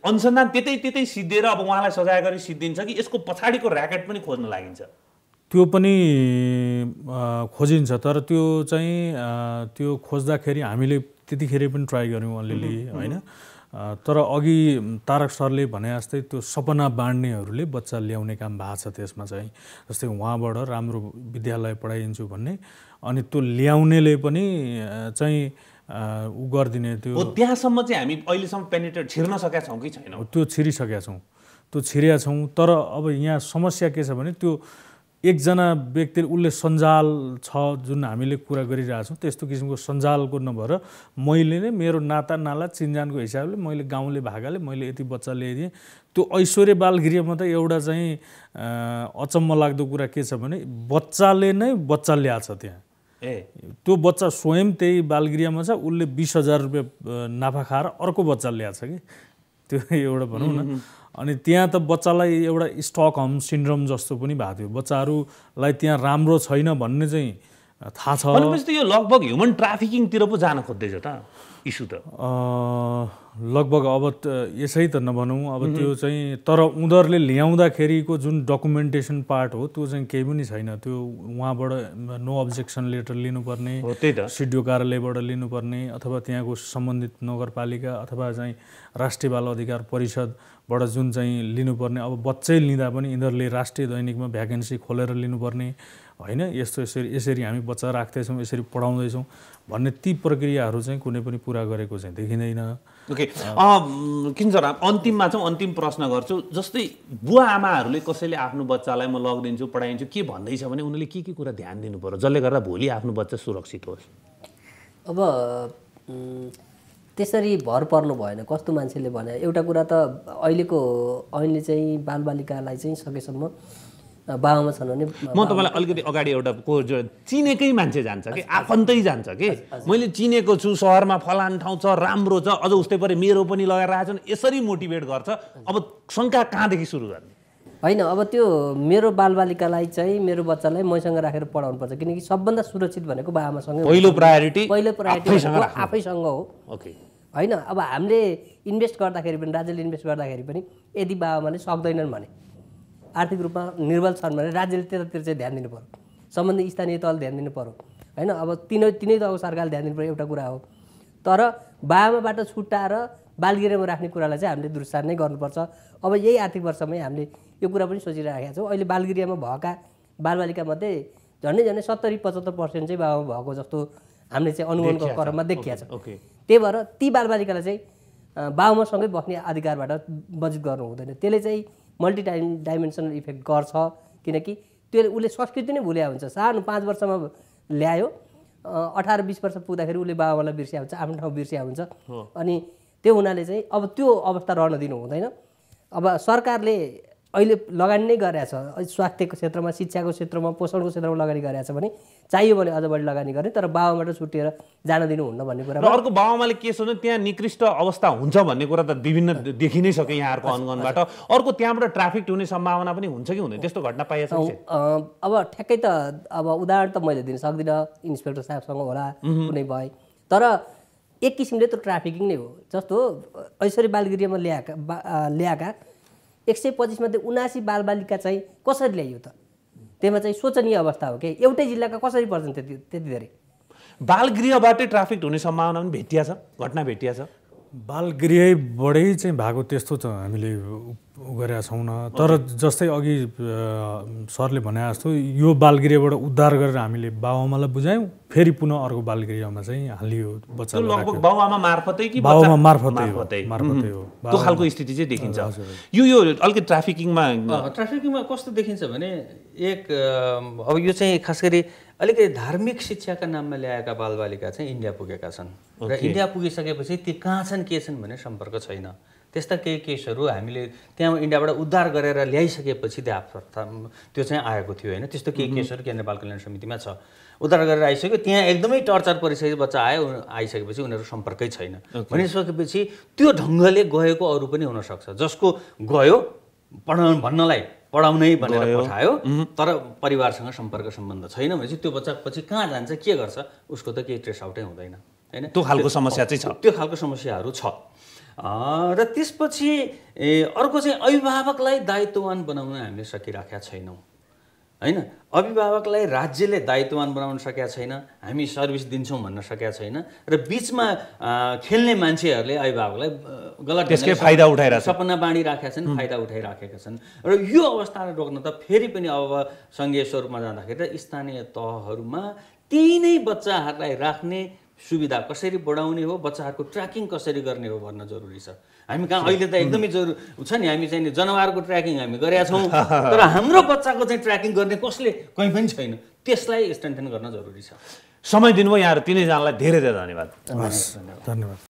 अनुसन्धान त्यतै त्यतै सिद्धिएर अब उहाँलाई सजाय गरी सिद्धिन्छ कि यसको पछाडिको ऱ्याकेट पनि खोज्न लागिन्छ त्यो पनि खोजिन्छ तर त्यो चाहिँ त्यो खोज्दाखेरि हामीले त्यतिखेरै पनि ट्राई गऱ्यौँ अलिअलि होइन तर अघि तारक सरले भने जस्तै त्यो सपना बाँड्नेहरूले बच्चा ल्याउने काम भएको छ त्यसमा चाहिँ जस्तै उहाँबाट राम्रो विद्यालय पढाइन्छु भन्ने अनि त्यो ल्याउनेले पनि चाहिँ ऊ गरिदिने त्यो त्यहाँसम्म चाहिँ हामी अहिलेसम्म पेनिटेड छिर्न सकेका छौँ कि छैनौँ त्यो छिरिसकेका छौँ त्यो छिरेका छौँ तर अब यहाँ समस्या के छ भने त्यो एकजना व्यक्ति उसले सञ्जाल छ जुन हामीले कुरा गरिरहेछौँ त्यस्तो किसिमको सञ्जालको नभएर मैले नै मेरो नाता नाला चिन्जानको हिसाबले मैले गाउँले भागाले मैले यति बच्चा ल्याइदिएँ त्यो ऐश्वर्य बालगृहमा त एउटा चाहिँ अचम्म लाग्दो कुरा के छ भने बच्चाले नै बच्चा ल्याएको छ त्यहाँ ए त्यो बच्चा स्वयं त्यही बालगृहमा छ उसले बिस हजार रुपियाँ नाफा खाएर अर्को बच्चा ल्याएको छ कि त्यो एउटा भनौँ न अनि त्यहाँ त बच्चालाई एउटा स्टक होम सिन्ड्रोम जस्तो पनि भएको थियो बच्चाहरूलाई त्यहाँ राम्रो छैन भन्ने चाहिँ थाहा छ भनेपछि त यो लगभग ह्युमन ट्राफिकिङतिर पो जान खोज्दैछ त इस्यु त लगभग अब यसै त नभनौँ अब त्यो चाहिँ तर उनीहरूले ल्याउँदाखेरिको जुन डकुमेन्टेसन पार्ट हो त्यो चाहिँ केही पनि छैन त्यो उहाँबाट नो अब्जेक्सन लेटर लिनुपर्ने सिडिओ कार्यालयबाट लिनुपर्ने अथवा त्यहाँको सम्बन्धित नगरपालिका अथवा चाहिँ राष्ट्रिय बाल अधिकार परिषद बाट जुन चाहिँ लिनुपर्ने अब बच्चै लिँदा पनि यिनीहरूले राष्ट्रिय दैनिकमा भ्याकेन्सी खोलेर लिनुपर्ने होइन यस्तो यसरी यसरी हामी बच्चा राख्दैछौँ यसरी पढाउँदैछौँ भन्ने ती प्रक्रियाहरू चाहिँ कुनै पनि पुरा गरेको चाहिँ देखिँदैन ओके किन सर अन्तिममा चाहिँ अन्तिम प्रश्न गर्छु जस्तै बुवा आमाहरूले कसैले आफ्नो बच्चालाई म लगिदिन्छु पढाइदिन्छु के भन्दैछ भने उनीहरूले के के कुरा ध्यान दिनु पऱ्यो जसले गर्दा भोलि आफ्नो बच्चा सुरक्षित होस् अब त्यसरी भर पर्नु भएन कस्तो मान्छेले भने एउटा कुरा त अहिलेको अहिले चाहिँ बालबालिकालाई चाहिँ सकेसम्म बाबामा छन् भने म तपाईँलाई अलिकति अगाडि एउटा को चिनेकै मान्छे जान्छ कि आफन्तै जान्छ कि मैले चिनेको छु सहरमा फलान ठाउँ छ राम्रो छ अझ उस्तै परे मेरो पनि लगाएर आएको छन् यसरी मोटिभेट गर्छ अब शङ्का कहाँदेखि सुरु गर्ने होइन अब त्यो मेरो बालबालिकालाई चाहिँ मेरो बच्चालाई मैसँग राखेर पढाउनु पर्छ किनकि सबभन्दा सुरक्षित भनेको बाबामासँग पहिलो प्रायोरिटी पहिलो प्रायोरिटी आफैसँग हो ओके होइन अब हामीले इन्भेस्ट गर्दाखेरि पनि राज्यले इन्भेस्ट गर्दाखेरि पनि यदि बाबामाले सक्दैनन् भने आर्थिक रूपमा निर्बल छन् भने राज्यले त्यतातिर चाहिँ ध्यान दिनु पऱ्यो सम्बन्धित स्थानीय तल ध्यान दिनु पऱ्यो होइन अब तिनै तिनै तहको सरकारले ध्यान दिनु एउटा कुरा हो तर बाबामाबाट छुट्टाएर बालगिरेमा राख्ने कुरालाई चाहिँ हामीले दुरुस्तार नै गर्नुपर्छ अब यही आर्थिक वर्षमै हामीले यो कुरा पनि सोचिराखेका छौँ अहिले बालगिरियामा भएका बालबालिकामध्ये झन्डै झन्डै सत्तरी पचहत्तर पर्सेन्ट चाहिँ बाबामा भएको जस्तो हामीले चाहिँ अनुमानको क्रममा देखिया छ त्यही भएर ती बालबालिकालाई चाहिँ बाबुमासँगै बस्ने अधिकारबाट वञ्चित गर्नु हुँदैन त्यसले चाहिँ मल्टी डाइ डाइमेन्सनल इफेक्ट गर्छ किनकि त्यसले उसले संस्कृति नै भुल्या हुन्छ सानो पाँच वर्षमा ल्यायो अठार बिस वर्ष पुग्दाखेरि उसले बाबालाई बिर्सिया हुन्छ आफ्नो ठाउँ बिर्सिया हुन्छ अनि त्यो हुनाले चाहिँ अब त्यो अवस्था रहन दिनु हुँदैन अब सरकारले अहिले लगानी नै गरिरहेको छ स्वास्थ्यको क्षेत्रमा शिक्षाको क्षेत्रमा पोषणको क्षेत्रमा लगानी गरिरहेछ भने चाहियो भने अझ बढी लगानी गर्ने तर बाबाबाट छुटिएर जान दिनुहुन्न भन्ने कुरा अर्को बाबामाले के सोध्नु त्यहाँ निकृष्ट अवस्था हुन्छ भन्ने कुरा त विभिन्न देखि नै सक्यो यहाँहरूको अनगनबाट अर्को त्यहाँबाट ट्राफिक हुने सम्भावना पनि हुन्छ कि हुँदैन त्यस्तो घटना छ अब ठ्याक्कै त अब उदाहरण त मैले दिन सक्दिनँ इन्सपेक्टर साहबसँग होला कुनै भए तर एक किसिमले त ट्राफिकिङ नै हो जस्तो यसरी बालगिरीमा ल्याएका ल्याएका एक सय पच्चिसमध्ये उनासी बालबालिका चाहिँ कसरी ल्यायो त त्यसमा चाहिँ शोचनीय अवस्था हो कि एउटै जिल्लाका कसरी पर्छन् त्यति त्यति धेरै बाल बालगृहबाटै ट्राफिक हुने सम्भावना पनि भेटिया छ घटना भेटिया छ बढै चाहिँ भएको त्यस्तो त हामीले गरेका न तर जस्तै अघि सरले भने जस्तो यो बालगृहबाट उद्धार गरेर हामीले बाबुआमालाई बुझायौँ फेरि पुनः अर्को बालगृहमा चाहिँ हालियो बच्चा बाबुआमा मार्फतै त्यो खालको स्थिति चाहिँ देखिन्छ यो यो अलिकति ट्राफिकिङमा ट्राफिकिङमा कस्तो देखिन्छ भने एक अब यो चाहिँ खास गरी अलिकति धार्मिक शिक्षाका नाममा ल्याएका बालबालिका चाहिँ इन्डिया पुगेका छन् र इन्डिया पुगिसकेपछि ती कहाँ छन् के छन् भन्ने सम्पर्क छैन त्यस्ता केही केसहरू हामीले त्यहाँ इन्डियाबाट उद्धार गरेर ल्याइसकेपछि त्यहाँ त्यो चाहिँ आएको थियो होइन त्यस्तो केही केसहरू केन्द्र बाल कल्याण समितिमा छ उद्धार गरेर आइसक्यो त्यहाँ एकदमै टर्चर परिसके बच्चा आयो आइसकेपछि उनीहरू सम्पर्कै छैन भनिसकेपछि त्यो ढङ्गले गएको अरू पनि हुनसक्छ जसको गयो पढ भन्नलाई पढाउनै भनेर पठायो तर परिवारसँग सम्पर्क सम्बन्ध छैन भनेपछि त्यो बच्चा पछि कहाँ जान्छ के गर्छ उसको त केही ट्रेस आउटै हुँदैन होइन त्यो खालको समस्या चाहिँ छ त्यो खालको समस्याहरू छ र त्यसपछि अर्को चाहिँ अभिभावकलाई दायित्ववान बनाउन हामीले सकिराखेका छैनौँ होइन अभिभावकलाई राज्यले दायित्ववान बनाउन सकेका छैन हामी सर्भिस दिन्छौँ भन्न सकेका छैन र बिचमा खेल्ने मान्छेहरूले अभिभावकलाई गलत त्यसकै फाइदा उठाइरहेको सपना बाँडिराखेका छन् फाइदा उठाइराखेका छन् र यो अवस्थालाई रोक्न त फेरि पनि अब सङ्घीय स्वरूपमा जाँदाखेरि स्थानीय तहहरूमा त्यही नै बच्चाहरूलाई राख्ने सुविधा कसरी बढाउने हो बच्चाहरूको ट्र्याकिङ कसरी गर्ने हो भन्न जरुरी छ हामी कहाँ अहिले त एकदमै mm. जरुर छ नि हामी चाहिँ जनावरको ट्र्याकिङ हामी गरेका छौँ तर हाम्रो बच्चाको चाहिँ ट्र्याकिङ गर्ने कसले कहीँ पनि छैन त्यसलाई स्ट्रेन्थेन गर्न जरुरी छ समय दिनुभयो यहाँहरू तिनैजनालाई धेरै धेरै धन्यवाद धन्यवाद